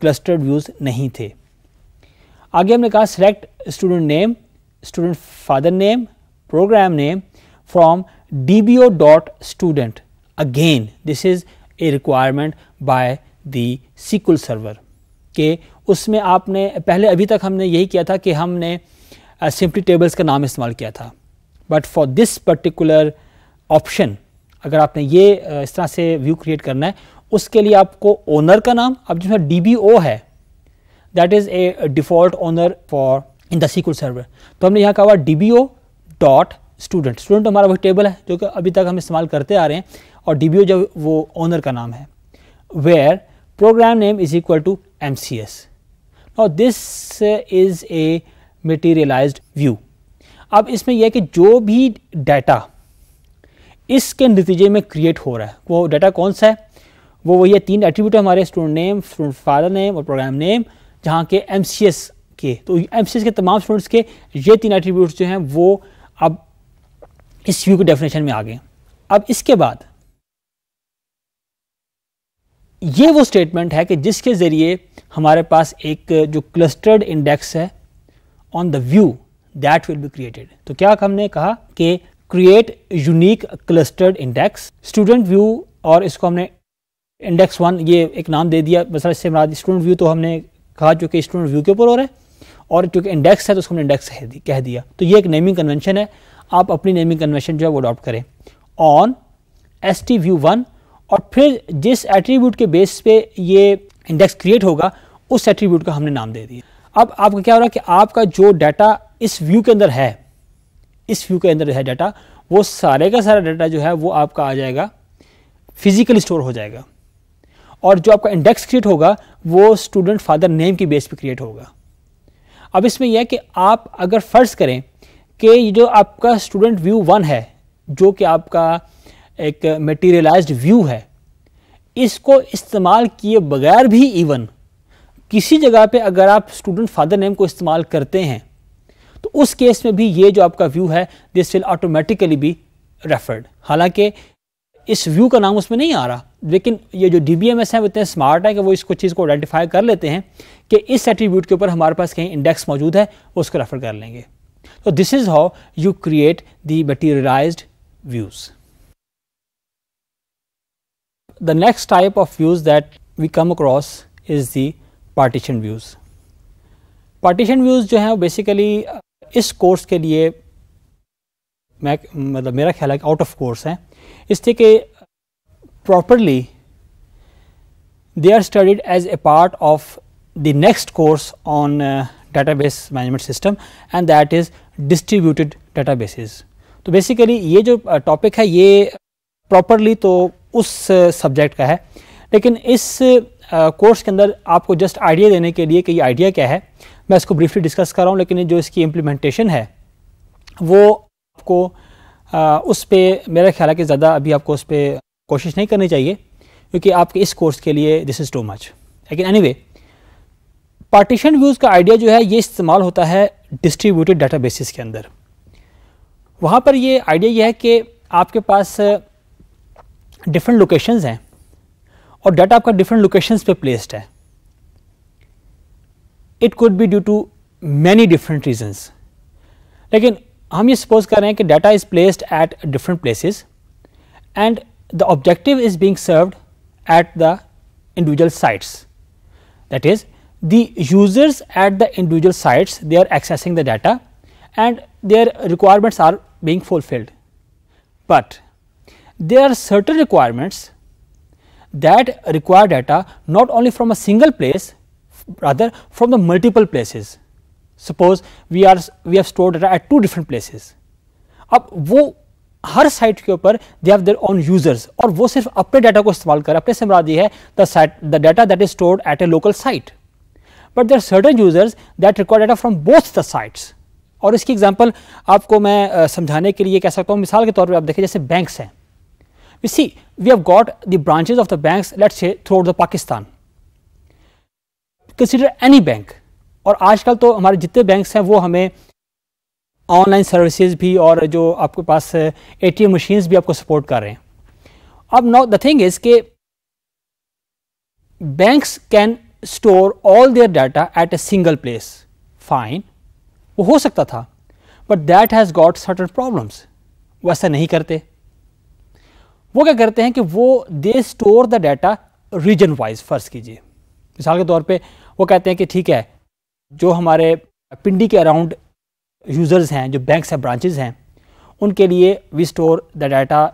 क्लस्टर्ड व्यूज़ नहीं थे आगे हमने कहा select student name student father name programme name from dbo.student again this is a requirement by the SQL server के उसमें आपने पहले अभी तक हमने यही किया था कि हमने सिंपली uh, टेबल्स का नाम इस्तेमाल किया था but for this particular option अगर आपने ये uh, इस तरह से व्यू क्रिएट करना है उसके लिए आपको ओनर का नाम अब जिसमें डी बी ओ है that is a default owner for in the SQL Server तो हमने यहाँ कहा D B O dot student student तो हमारा वही टेबल है जो कि अभी तक हम इस्तेमाल करते आ रहे हैं और डी जो वो ऑनर का नाम है where programme name is equal to M C S और this is a materialised view अब इसमें यह कि जो भी डाटा इसके नतीजे में क्रिएट हो रहा है वो डाटा कौन सा है वो वही है तीन एट्रीब्यूट है हमारे student name student father name और प्रोग्राम नेम जहाँ के एम के तो एम के तमाम स्टूडेंट्स के ये तीन एट्रीब्यूट जो हैं वो अब इस व्यू के डेफिनेशन में आ गए अब इसके बाद ये वो स्टेटमेंट है कि जिसके ज़रिए हमारे पास एक जो क्लस्टर्ड इंडेक्स है on the view that will be created तो क्या हमने कहा कि create unique clustered index student view और इसको हमने इंडेक्स वन ये एक नाम दे दिया मसला इससे मराज स्टूडेंट व्यू तो हमने कहा चूंकि स्टूडेंट व्यू के ऊपर हो रहा है और चूंकि इंडेक्स है तो उसको हमने इंडेक्स कह दिया तो ये एक नेमिंग कन्वेंशन है आप अपनी नेमिंग कन्वेंशन जो है वो अडॉप्ट करें on S T view one और फिर जिस एट्रीब्यूट के बेस पे ये इंडेक्स क्रिएट होगा उस एट्रीब्यूट का हमने नाम दे दिया अब आपका क्या हो रहा है कि आपका जो डाटा इस व्यू के अंदर है इस व्यू के अंदर है डाटा वो सारे का सारा डाटा जो है वो आपका आ जाएगा फिजिकल स्टोर हो जाएगा और जो आपका इंडेक्स क्रिएट होगा वो स्टूडेंट फादर नेम के बेस पे क्रिएट होगा अब इसमें यह है कि आप अगर फ़र्ज़ करें कि जो आपका स्टूडेंट व्यू वन है जो कि आपका एक मटेरियलाइज्ड व्यू है इसको इस्तेमाल किए बगैर भी इवन किसी जगह पे अगर आप स्टूडेंट फादर नेम को इस्तेमाल करते हैं तो उस केस में भी ये जो आपका व्यू है this will automatically be referred हालांकि इस व्यू का नाम उसमें नहीं आ रहा लेकिन ये जो डी बी एम एस है वो इतने स्मार्ट है कि वो इसको चीज़ को आइडेंटिफाई कर लेते हैं कि इस एट्रीब्यूट के ऊपर हमारे पास कहीं इंडेक्स मौजूद है वो उसको रेफर कर लेंगे So, this is how you create the materialized views. The next type of views that we come across is the partition views. Partition views جو ہیں basically اس uh, course کے لیے میں مطلب میرا خیال ہے آؤٹ آف کورس ہیں اس لیے کہ properly they are studied as a part of the next course database management system and that is distributed databases. तो basically ये जो uh, topic है ये properly तो उस uh, subject का है लेकिन इस कोर्स uh, के अंदर आपको जस्ट आइडिया देने के लिए कि ये आइडिया क्या है मैं इसको ब्रीफली डिस्कस कर रहा हूँ लेकिन जो इसकी इम्प्लीमेंटेशन है वो आपको आ, उस पर मेरा ख्याल है कि ज़्यादा अभी आपको उस पर कोशिश नहीं करनी चाहिए क्योंकि आपके इस कोर्स के लिए दिस इज़ टू मच लेकिन एनी anyway, पार्टीशन व्यूज़ का आइडिया जो है ये इस्तेमाल होता है डिस्ट्रीब्यूटेड डाटा बेसिस के अंदर वहाँ पर ये आइडिया ये है कि आपके पास डिफरेंट लोकेशंस हैं और डाटा आपका डिफरेंट लोकेशंस पे प्लेस्ड है it could be due to many different reasons लेकिन हम ये सपोज कर रहे हैं कि data is placed at different places and the objective is being served at the individual sites that is the users at the individual sites they are accessing the data and their requirements are being fulfilled. But there are certain requirements that require data not only from a single place rather from the multiple places. Suppose we are we have stored data at two different places. अब वो हर साइट के ऊपर they have their own users और वो सिर्फ अपने डाटा को इस्तेमाल कर अपने से मरा the है the data that is stored at a local site but there certain users that record data from both the sites और इसकी एग्जाम्पल आपको मैं समझाने के लिए कह सकता हूँ मिसाल के तौर पर आप देखें जैसे बैंक्स हैं we see we have got the branches of the bank let's say throughout the Pakistan consider any bank और आजकल तो हमारे जितने बैंक्स हैं वो हमें ऑनलाइन सर्विसेज भी और जो आपके पास ए टी एम मशीन्स भी आपको सपोर्ट कर रहे हैं अब नाउ द थिंग इज के banks can store all their data at a single place fine वो हो सकता था but that has got certain problems वो ऐसा नहीं करते वो क्या करते हैं कि वो they store the data region wise फ़र्ज कीजिए मिसाल के तौर पे वो कहते हैं कि ठीक है जो हमारे पिंडी के अराउंड यूज़र्स हैं जो बैंक्स हैं ब्रांचेज हैं उनके लिए we store the data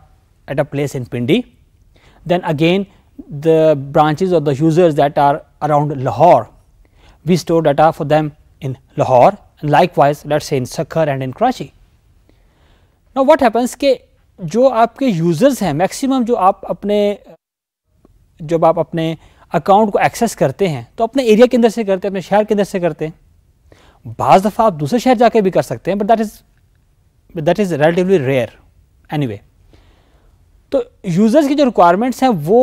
at a place in Pindi then again the branches और the users that are around Lahore. We store data for them in Lahore and likewise let's say in Sakhar and in Karachi. Now what happens के जो आपके users हैं maximum जो आप अपने जब आप अपने अकाउंट को एक्सेस करते हैं तो अपने एरिया के अंदर से करते हैं अपने शहर के अंदर से करते हैं बाज दफ़ा आप दूसरे शहर जाके भी कर सकते हैं but that is that is relatively rare anyway तो यूज़र्स की जो रिक्वायरमेंट्स हैं वो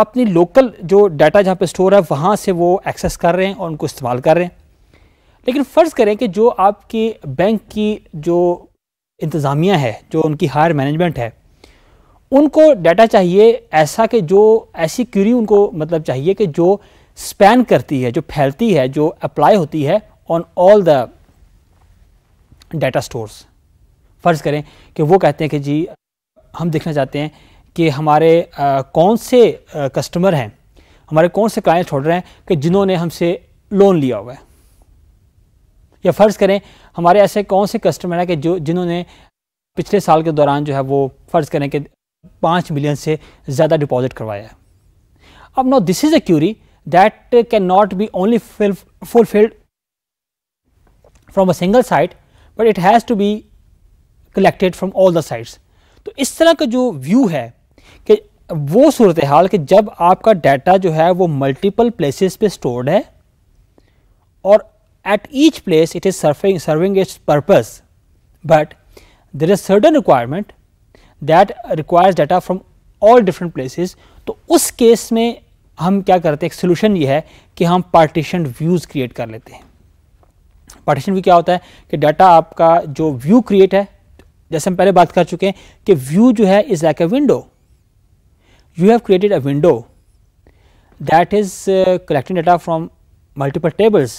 अपनी लोकल जो डाटा जहाँ पे स्टोर है वहाँ से वो एक्सेस कर रहे हैं और उनको इस्तेमाल कर रहे हैं लेकिन फ़र्ज़ करें कि जो आपके बैंक की जो इंतज़ामिया है जो उनकी हायर मैनेजमेंट है उनको डाटा चाहिए ऐसा कि जो ऐसी क्यूरी उनको मतलब चाहिए कि जो स्पैन करती है जो फैलती है जो अप्लाई होती है on all the data stores फ़र्ज़ करें कि वो कहते हैं कि जी हम देखना चाहते हैं कि हमारे कौन से कस्टमर हैं हमारे कौन से क्लाइंट छोड़ रहे हैं कि जिन्होंने हमसे लोन लिया हुआ है या फ़र्ज़ करें हमारे ऐसे कौन से कस्टमर हैं कि जो जिन्होंने पिछले साल के दौरान जो है वो फ़र्ज़ करें कि पाँच मिलियन से ज़्यादा डिपॉजिट करवाया है अब no this is a query that can not be only fulfilled from a single site but it has to be collected from all the sides तो इस तरह का जो व्यू है कि वो सूरत हाल कि जब आपका डाटा जो है वो मल्टीपल प्लेसेस पे स्टोर्ड है और at each place it is serving serving its purpose but there is certain requirement that requires data from all different places तो उस केस में हम क्या करते हैं एक सोल्यूशन ये है कि हम पार्टीशन व्यूज़ क्रिएट कर लेते हैं पार्टीशन व्यू क्या होता है कि डाटा आपका जो व्यू क्रिएट है जैसे हम पहले बात कर चुके हैं कि व्यू जो है is like a window you have created a window that is uh, collecting data from multiple tables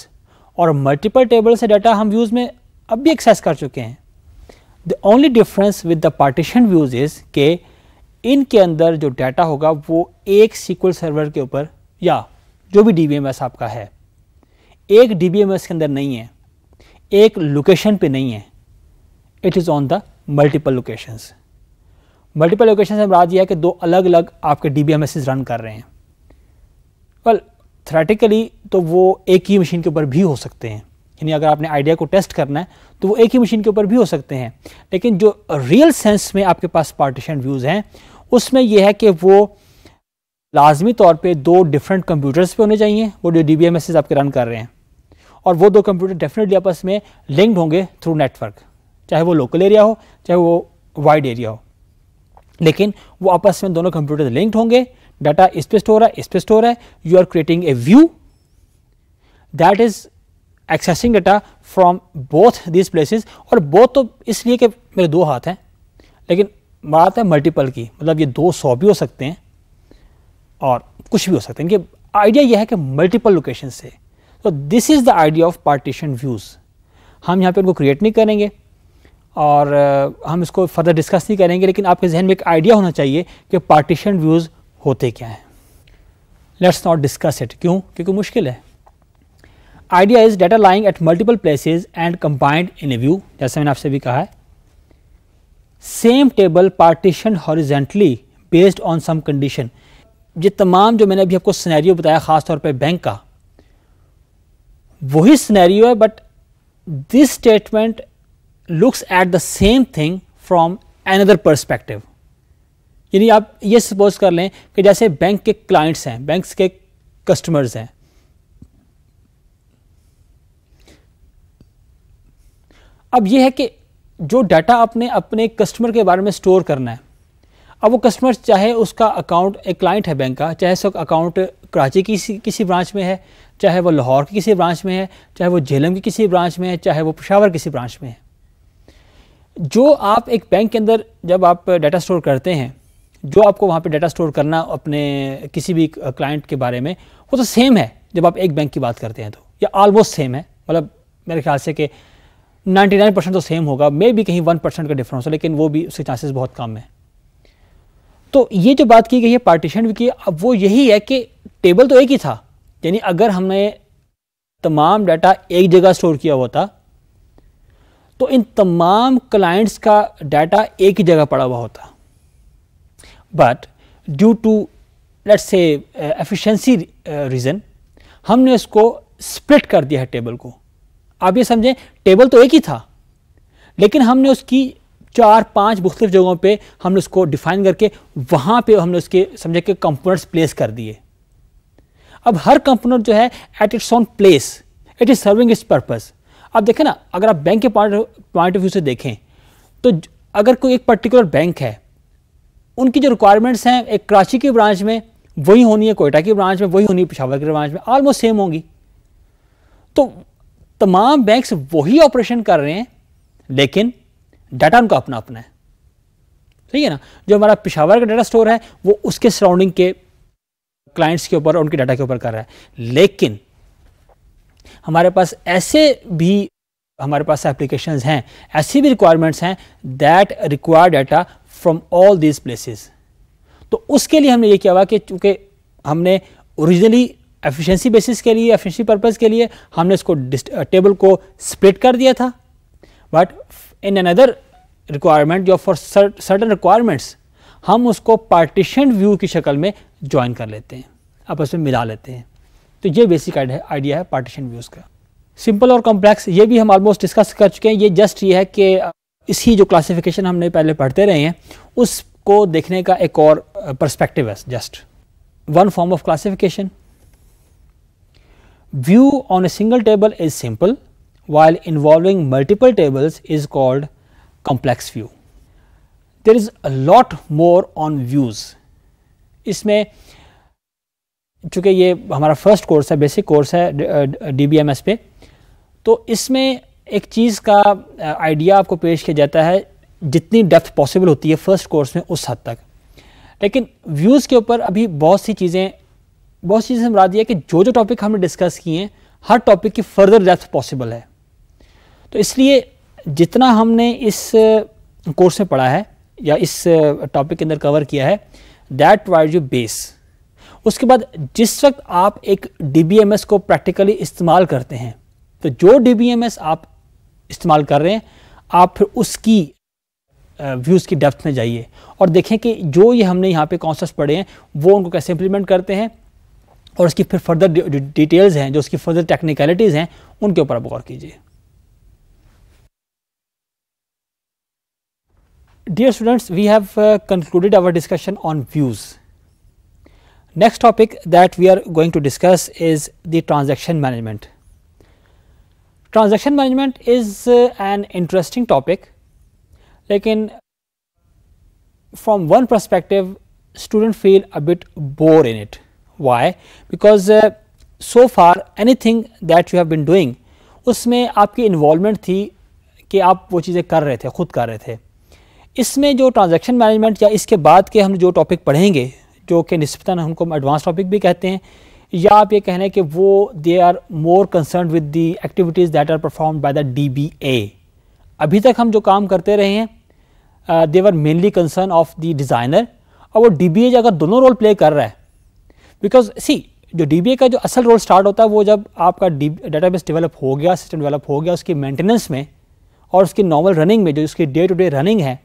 or multiple tables से data hum views mein अब भी access kar chuke hain the only difference with the partition views is ke in ke andar jo data hoga wo ek SQL server ke upar ya jo bhi DBMS aapka hai ek DBMS ke andar nahi hai ek location pe nahi hai it is on the multiple locations multiple location से मुराद यह है कि दो अलग अलग आपके डी बी एम रन कर रहे हैं वेल थ्रेटिकली तो वो एक ही मशीन के ऊपर भी हो सकते हैं यानी अगर आपने आइडिया को टेस्ट करना है तो वो एक ही मशीन के ऊपर भी हो सकते हैं लेकिन जो रियल सेंस में आपके पास पार्टीशन व्यूज़ हैं उसमें यह है कि वो लाजमी तौर पे दो डिफरेंट कंप्यूटर्स पे होने चाहिए वो जो डी बी आपके रन कर रहे हैं और वो दो कंप्यूटर डेफिनेटली आपस में लिंक्ड होंगे थ्रू नेटवर्क चाहे वो लोकल एरिया हो चाहे वो वाइड एरिया हो लेकिन वो आपस में दोनों कंप्यूटर लिंक्ड होंगे डाटा इस पे स्टोर है इस पे स्टोर है you are creating a view that is accessing data from both these places और बोथ तो इसलिए कि मेरे दो हाथ हैं लेकिन बात है मल्टीपल की मतलब ये दो सौ भी हो सकते हैं और कुछ भी हो सकते हैं कि आइडिया यह है कि मल्टीपल लोकेशन से तो this is the idea of partition views हम यहाँ पे उनको क्रिएट नहीं करेंगे और हम इसको फर्दर डिस्कस नहीं करेंगे लेकिन आपके जहन में एक आइडिया होना चाहिए कि पार्टीशन व्यूज़ होते क्या हैं लेट्स नॉट डिस्कस इट क्यों क्योंकि मुश्किल है idea is data lying at multiple places and combined in a view जैसे मैंने आपसे भी कहा है same table partition horizontally based on some condition ये तमाम जो मैंने अभी आपको सिनेरियो बताया ख़ास तौर पे बैंक का वही सिनेरियो है but this statement looks at the same thing from another perspective. यानी आप ये सपोज कर लें कि जैसे बैंक के क्लाइंट्स हैं बैंक के कस्टमर्स हैं अब यह है कि जो डाटा आपने अपने कस्टमर के बारे में स्टोर करना है अब वो कस्टमर चाहे उसका अकाउंट एक क्लाइंट है बैंक का चाहे उसका अकाउंट कराची की किसी किसी ब्रांच में है चाहे वो लाहौर की किसी ब्रांच में है चाहे वो झेलम की किसी ब्रांच में है चाहे वो पेशावर किसी ब्रांच में है जो आप एक बैंक के अंदर जब आप डाटा स्टोर करते हैं जो आपको वहाँ पे डाटा स्टोर करना अपने किसी भी क्लाइंट के बारे में वो तो सेम है जब आप एक बैंक की बात करते हैं तो या ऑलमोस्ट सेम है मतलब मेरे ख्याल से कि 99 परसेंट तो सेम होगा मे भी कहीं 1 परसेंट का डिफरेंस हो लेकिन वो भी उसके चांसेस बहुत कम है तो ये जो बात की गई है पार्टीशन की अब वो यही है कि टेबल तो एक ही था यानी अगर हमने तमाम डाटा एक जगह स्टोर किया होता तो इन तमाम क्लाइंट्स का डाटा एक ही जगह पड़ा हुआ होता but due to let's say efficiency reason हमने इसको स्प्लिट कर दिया है टेबल को आप ये समझें टेबल तो एक ही था लेकिन हमने उसकी चार पांच मुख्तलिफ जगहों पे हमने उसको डिफाइन करके वहां पे हमने उसके समझे कि कंपोनेंट्स प्लेस कर दिए अब हर कंपोनेंट जो है at its own place it is serving its purpose अब देखें ना अगर आप बैंक के पॉइंट ऑफ व्यू से देखें तो अगर कोई एक पर्टिकुलर बैंक है उनकी जो रिक्वायरमेंट्स हैं एक कराची की ब्रांच में वही होनी है कोयटा की ब्रांच में वही होनी है पिशावर की ब्रांच में ऑलमोस्ट सेम होंगी तो तमाम बैंक्स वही ऑपरेशन कर रहे हैं लेकिन डाटा उनका अपना अपना है ठीक है ना जो हमारा पिशावर का डाटा स्टोर है वो उसके सराउंडिंग के क्लाइंट्स के ऊपर उनके डाटा के ऊपर कर रहा है लेकिन हमारे पास ऐसे भी हमारे पास एप्लीकेशन हैं ऐसी भी रिक्वायरमेंट्स हैं that require data from all this places तो उसके लिए हमने ये किया हुआ कि चूंकि हमने ओरिजिनली एफिशिएंसी बेसिस के लिए एफिशिएंसी पर्पस के लिए हमने इसको टेबल uh, को स्प्लिट कर दिया था बट इन अनदर रिक्वायरमेंट जो फॉर सर्टन रिक्वायरमेंट्स हम उसको पार्टीशन व्यू की शक्ल में ज्वाइन कर लेते हैं आपस में मिला लेते हैं तो ये बेसिक आइडिया है पार्टीशन व्यूज़ का सिंपल और कॉम्प्लेक्स ये भी हम ऑलमोस्ट डिस्कस कर चुके हैं ये जस्ट ये है कि uh, इसी जो क्लासिफिकेशन हमने पहले पढ़ते रहे हैं उसको देखने का एक और परस्पेक्टिव uh, है just one form of classification view on a single table is simple while involving multiple tables is called complex view there is a lot more on views इसमें चूँकि ये हमारा फर्स्ट कोर्स है बेसिक कोर्स है डी बी एम एस पे तो इसमें एक चीज़ का आइडिया uh, आपको पेश किया जाता है जितनी डेप्थ पॉसिबल होती है फर्स्ट कोर्स में उस हद तक लेकिन व्यूज़ के ऊपर अभी बहुत सी चीज़ें बहुत सी चीज़ें हमरा दिया कि जो जो टॉपिक हमने डिस्कस किए हैं हर टॉपिक की फर्दर डेप्थ पॉसिबल है तो इसलिए जितना हमने इस कोर्स uh, में पढ़ा है या इस टॉपिक uh, के अंदर कवर किया है दैट वाइज यू बेस उसके बाद जिस वक्त आप एक डी को प्रैक्टिकली इस्तेमाल करते हैं तो जो डी आप इस्तेमाल कर रहे हैं आप फिर उसकी व्यूज़ की डेप्थ में जाइए और देखें कि जो ये हमने यहाँ पे कॉन्सेप्ट पढ़े हैं वो उनको कैसे इंप्लीमेंट करते हैं और उसकी फिर फर्दर डिटेल्स हैं जो उसकी फर्दर टेक्निकलिटीज़ हैं उनके ऊपर आप गौर कीजिए dear students we have concluded our discussion on views Next topic that we are going to discuss is the transaction management. Transaction management is uh, an interesting topic, lekin from one perspective student feel a bit bored in it. Why? Because uh, so far anything that you have been doing उसमें आपकी इन्वॉल्वमेंट थी कि आप वो चीज़ें कर रहे थे ख़ुद कर रहे थे इसमें jo transaction management ya iske baad ke hum jo topic padhenge जो कि नस्बता उनको हम एडवांस टॉपिक भी कहते हैं या आप ये रहे हैं कि वो they are more concern with the activities that are perform by the D B A अभी तक हम जो काम करते रहे हैं they are mainly concern of the designer और वो डी बी ए अगर दोनों रोल प्ले कर रहा है बिकॉज सी जो डी बी ए का जो असल रोल स्टार्ट होता है वो जब आपका डी डाटा बेस डेवलप हो गया सिस्टम डेवलप हो गया उसकी मेंटेनेंस में और उसकी नॉर्मल रनिंग में जो उसकी डे टू डे रनिंग है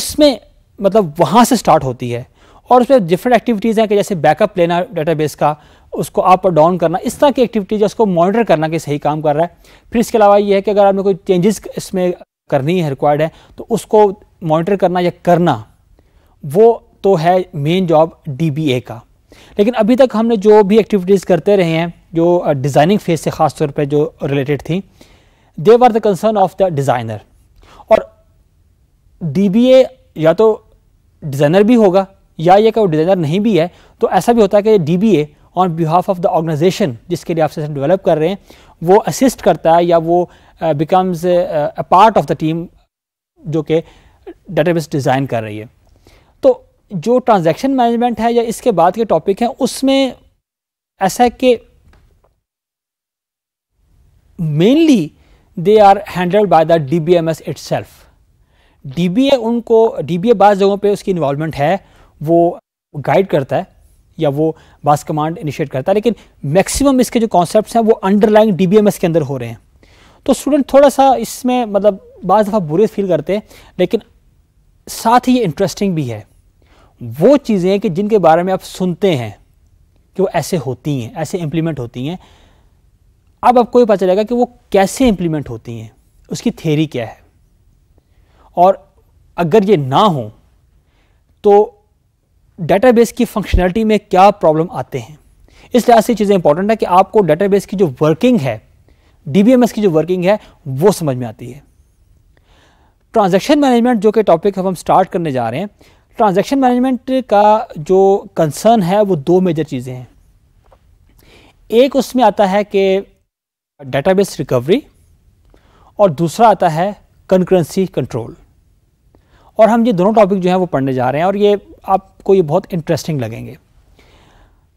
उसमें मतलब वहाँ से स्टार्ट होती है और उसमें डिफरेंट एक्टिविटीज़ हैं कि जैसे बैकअप लेना डेटाबेस का उसको अप और डाउन करना इस तरह की एक्टिविटीज है उसको मॉनिटर करना कि सही काम कर रहा है फिर इसके अलावा ये है कि अगर आपने कोई चेंजेस इसमें करनी है रिक्वायर्ड है तो उसको मॉनिटर करना या करना वो तो है मेन जॉब डी का लेकिन अभी तक हमने जो भी एक्टिविटीज़ करते रहे हैं जो डिज़ाइनिंग फेज से ख़ास तौर पर जो रिलेटेड थी they are the concern of the designer और डी या तो डिज़ाइनर भी होगा या ये कोई डिज़ाइनर नहीं भी है तो ऐसा भी होता है कि D B A on behalf of the organisation जिसके लिए आप सिस्टम डेवलप कर रहे हैं वो असिस्ट करता है या वो becomes a part of the team जो कि डेटाबेस डिज़ाइन कर रही है तो जो ट्रांजैक्शन मैनेजमेंट है या इसके बाद के टॉपिक हैं उसमें ऐसा है कि mainly they are handled by the D B M S itself D B A उनको डी बी ए बाद जगहों पर उसकी इन्वॉलमेंट है वो गाइड करता है या वो बास कमांड इनिशिएट करता है लेकिन मैक्सिमम इसके जो कॉन्सेप्ट हैं वो अंडरलाइन डी के अंदर हो रहे हैं तो स्टूडेंट थोड़ा सा इसमें मतलब बार दफ़ा बुरे फील करते हैं लेकिन साथ ही ये इंटरेस्टिंग भी है वो चीज़ें कि जिनके बारे में आप सुनते हैं कि वो ऐसे होती हैं ऐसे इम्प्लीमेंट होती हैं अब आपको ये पता चलेगा कि वो कैसे इम्प्लीमेंट होती हैं उसकी थेरी क्या है और अगर ये ना हो तो डेटाबेस की फंक्शनैलिटी में क्या प्रॉब्लम आते हैं इस लिहाज से चीज़ें इंपॉर्टेंट है कि आपको डेटाबेस की जो वर्किंग है डी की जो वर्किंग है वो समझ में आती है ट्रांजेक्शन मैनेजमेंट जो कि टॉपिक अब हम स्टार्ट करने जा रहे हैं ट्रांजेक्शन मैनेजमेंट का जो कंसर्न है वो दो मेजर चीज़ें हैं एक उसमें आता है कि डेटाबेस रिकवरी और दूसरा आता है कंक्रेंसी कंट्रोल और हम ये दोनों टॉपिक जो हैं वो पढ़ने जा रहे हैं और ये आपको ये बहुत इंटरेस्टिंग लगेंगे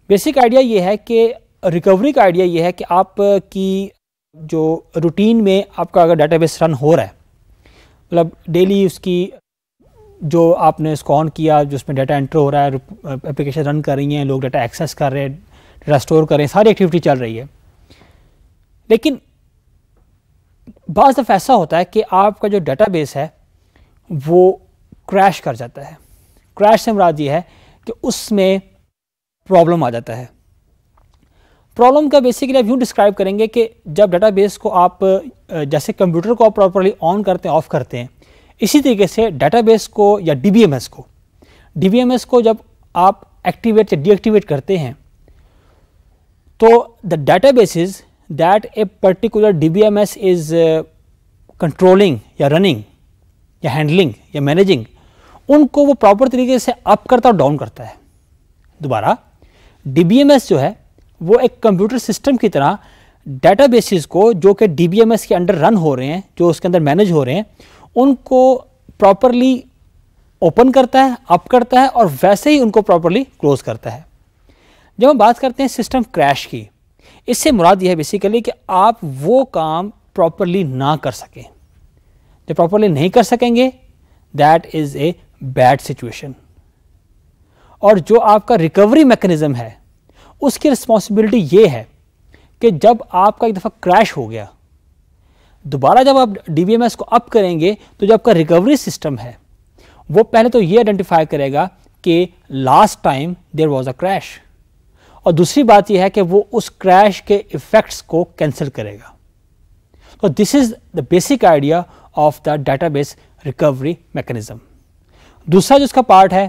बेसिक आइडिया ये है कि रिकवरी का आइडिया ये है कि आपकी जो रूटीन में आपका अगर बेस रन हो रहा है मतलब डेली उसकी जो आपने उसको ऑन किया जो उसमें डाटा एंटर हो रहा है एप्लीकेशन रन कर रही हैं लोग डाटा एक्सेस कर रहे हैं डाटा स्टोर कर रहे हैं सारी एक्टिविटी चल रही है लेकिन बाज़ दफ़ा ऐसा होता है कि आपका जो बेस है वो क्रैश कर जाता है क्रैश से ये है कि उसमें प्रॉब्लम आ जाता है प्रॉब्लम का बेसिकली आप यूँ डिस्क्राइब करेंगे कि जब डेटाबेस को आप जैसे कंप्यूटर को आप प्रॉपरली ऑन करते हैं ऑफ करते हैं इसी तरीके से डेटाबेस को या डी को डी को जब आप एक्टिवेट या डीएक्टिवेट करते हैं तो the databases that a particular D B M S is controlling या रनिंग या हैंडलिंग या मैनेजिंग उनको वो प्रॉपर तरीके से अप करता और डाउन करता है दोबारा डी जो है वो एक कंप्यूटर सिस्टम की तरह डेटाबेसिस को जो कि डी के अंडर रन हो रहे हैं जो उसके अंदर मैनेज हो रहे हैं उनको प्रॉपरली ओपन करता है अप करता है और वैसे ही उनको प्रॉपरली क्लोज करता है जब हम बात करते हैं सिस्टम क्रैश की इससे मुराद यह है बेसिकली कि आप वो काम प्रॉपरली ना कर सकें जब प्रॉपरली नहीं कर सकेंगे that is a bad situation और जो आपका रिकवरी मैकेनिज्म है उसकी रिस्पॉन्सिबिलिटी ये है कि जब आपका एक दफ़ा क्रैश हो गया दोबारा जब आप डी को अप करेंगे तो जो आपका रिकवरी सिस्टम है वो पहले तो ये आइडेंटिफाई करेगा कि last time there was a crash और दूसरी बात यह है कि वो उस क्रैश के इफ़ेक्ट्स को कैंसिल करेगा तो this is the basic idea of the database recovery mechanism दूसरा जो इसका पार्ट है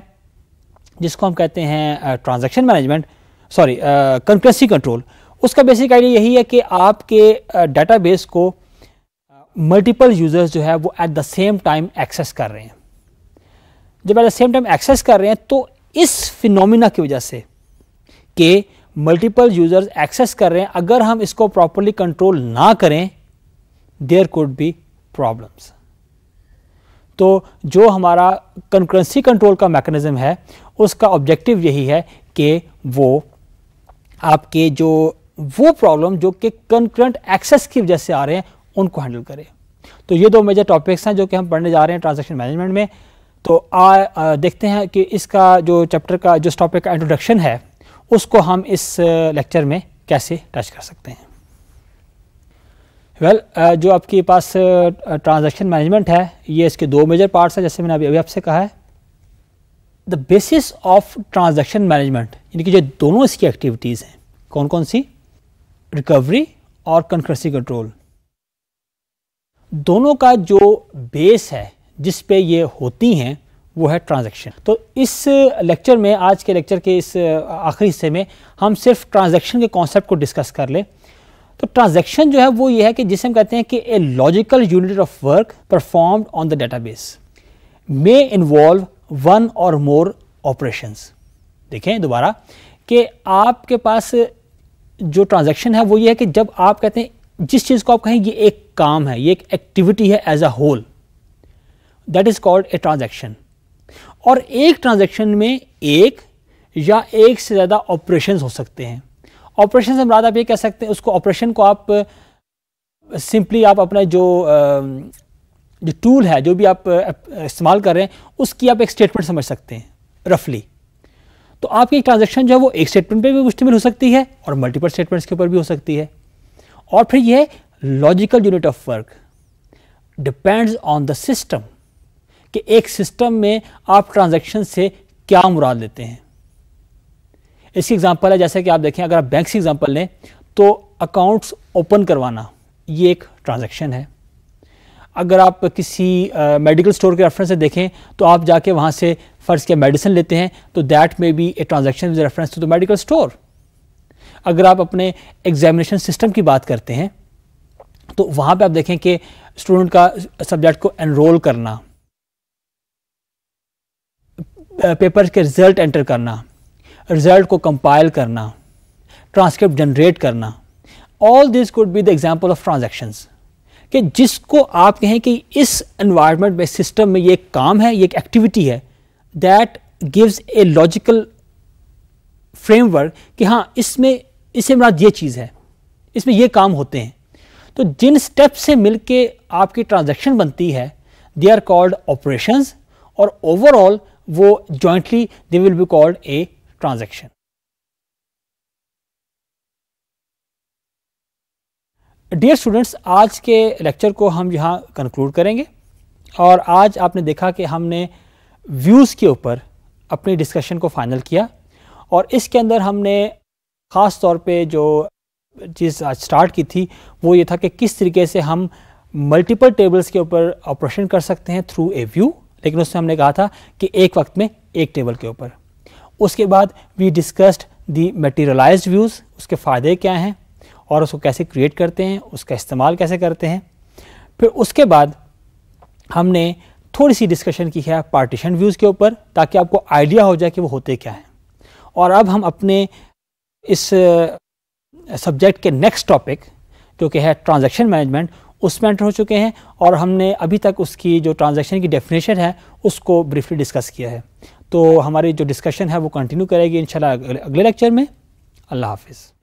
जिसको हम कहते हैं transaction management sorry concurrency control उसका बेसिक आइडिया यही है कि आपके uh, को मल्टीपल यूज़र्स जो है वो at the same time access कर रहे हैं जब at the same time access कर रहे हैं तो इस फिनोमिना की वजह से कि मल्टीपल यूज़र्स एक्सेस कर रहे हैं अगर हम इसको प्रॉपरली कंट्रोल ना करें देयर कुड बी प्रॉब्लम्स तो जो हमारा कंक्रेंसी कंट्रोल का मैकेनिज़्म है उसका ऑब्जेक्टिव यही है कि वो आपके जो वो प्रॉब्लम जो कि कंक्रेंट एक्सेस की वजह से आ रहे हैं उनको हैंडल करें तो ये दो मेजर टॉपिक्स हैं जो कि हम पढ़ने जा रहे हैं ट्रांजेक्शन मैनेजमेंट में तो आ, आ देखते हैं कि इसका जो चैप्टर का जो टॉपिक का इंट्रोडक्शन है उसको हम इस लेक्चर में कैसे टच कर सकते हैं वेल well, uh, जो आपके पास ट्रांजैक्शन uh, मैनेजमेंट uh, है ये इसके दो मेजर पार्ट्स हैं जैसे मैंने अभी अभी आपसे कहा है the basis of transaction management यानी कि जो दोनों इसकी एक्टिविटीज़ हैं कौन कौन सी रिकवरी और कंक्रेसी कंट्रोल दोनों का जो बेस है जिस पे ये होती हैं वो है ट्रांजैक्शन तो इस लेक्चर में आज के लेक्चर के इस आखिरी हिस्से में हम सिर्फ ट्रांजैक्शन के कॉन्सेप्ट को डिस्कस कर लें तो ट्रांजेक्शन जो है वो ये है कि जिसे हम कहते हैं कि a logical unit of work performed on the database may involve one और मोर ऑपरेशंस देखें दोबारा कि आपके पास जो ट्रांजैक्शन है वो ये है कि जब आप कहते हैं जिस चीज़ को आप कहें ये एक काम है ये एक एक्टिविटी है as a whole that is called a transaction और एक ट्रांजेक्शन में एक या एक से ज़्यादा ऑपरेशन हो सकते हैं ऑपरेशन से मुराद आप ये कह सकते हैं उसको ऑपरेशन को आप सिंपली आप अपना जो जो टूल है जो भी आप इस्तेमाल कर रहे हैं उसकी आप एक स्टेटमेंट समझ सकते हैं रफली तो आपकी ट्रांजेक्शन जो है वो एक स्टेटमेंट पे भी मुश्तमिल हो सकती है और मल्टीपल स्टेटमेंट्स के ऊपर भी हो सकती है और फिर यह logical unit of work depends on the system कि एक सिस्टम में आप ट्रांजेक्शन से क्या मुराद लेते हैं इसकी एग्जांपल है जैसे कि आप देखें अगर आप बैंक से एग्जांपल लें तो अकाउंट्स ओपन करवाना ये एक ट्रांजैक्शन है अगर आप किसी मेडिकल स्टोर के रेफरेंस से देखें तो आप जाके वहाँ से फ़र्ज़ के मेडिसिन लेते हैं तो that may be a transaction with reference to the medical store अगर आप अपने एग्जामिनेशन सिस्टम की बात करते हैं तो वहाँ पे आप देखें कि स्टूडेंट का सब्जेक्ट को एनरोल करना पेपर के रिजल्ट एंटर करना रिज़ल्ट को कंपाइल करना ट्रांसक्रिप्ट जनरेट करना all this could be the example of transactions कि जिसको आप कहें कि इस इन्वायरमेंट में सिस्टम में ये एक काम है ये एक एक्टिविटी है that gives a logical framework कि हाँ इसमें इसे मेरा ये चीज़ है इसमें ये काम होते हैं तो जिन स्टेप से मिलके आपकी ट्रांजैक्शन बनती है दे आर कॉल्ड ऑपरेशंस और ओवरऑल वो jointly they will be called a transaction. Dear students आज के लेक्चर को हम यहाँ कंक्लूड करेंगे और आज आपने देखा कि हमने व्यूज़ के ऊपर अपनी डिस्कशन को फाइनल किया और इसके अंदर हमने ख़ास तौर पे जो चीज़ आज स्टार्ट की थी वो ये था कि किस तरीके से हम मल्टीपल टेबल्स के ऊपर ऑपरेशन कर सकते हैं थ्रू ए व्यू लेकिन उसमें हमने कहा था कि एक वक्त में एक टेबल के ऊपर उसके बाद we discussed the materialised views उसके फ़ायदे क्या हैं और उसको कैसे क्रिएट करते हैं उसका इस्तेमाल कैसे करते हैं फिर उसके बाद हमने थोड़ी सी डिस्कशन की है पार्टीशन व्यूज़ के ऊपर ताकि आपको आइडिया हो जाए कि वो होते क्या हैं और अब हम अपने इस सब्जेक्ट के नेक्स्ट टॉपिक जो कि है ट्रांजैक्शन मैनेजमेंट उसमें एंटर हो चुके हैं और हमने अभी तक उसकी जो ट्रांजैक्शन की डेफिनेशन है उसको ब्रीफली डिस्कस किया है तो हमारी जो डिस्कशन है वो कंटिन्यू करेगी इन अगले लेक्चर में अल्लाह हाफिज़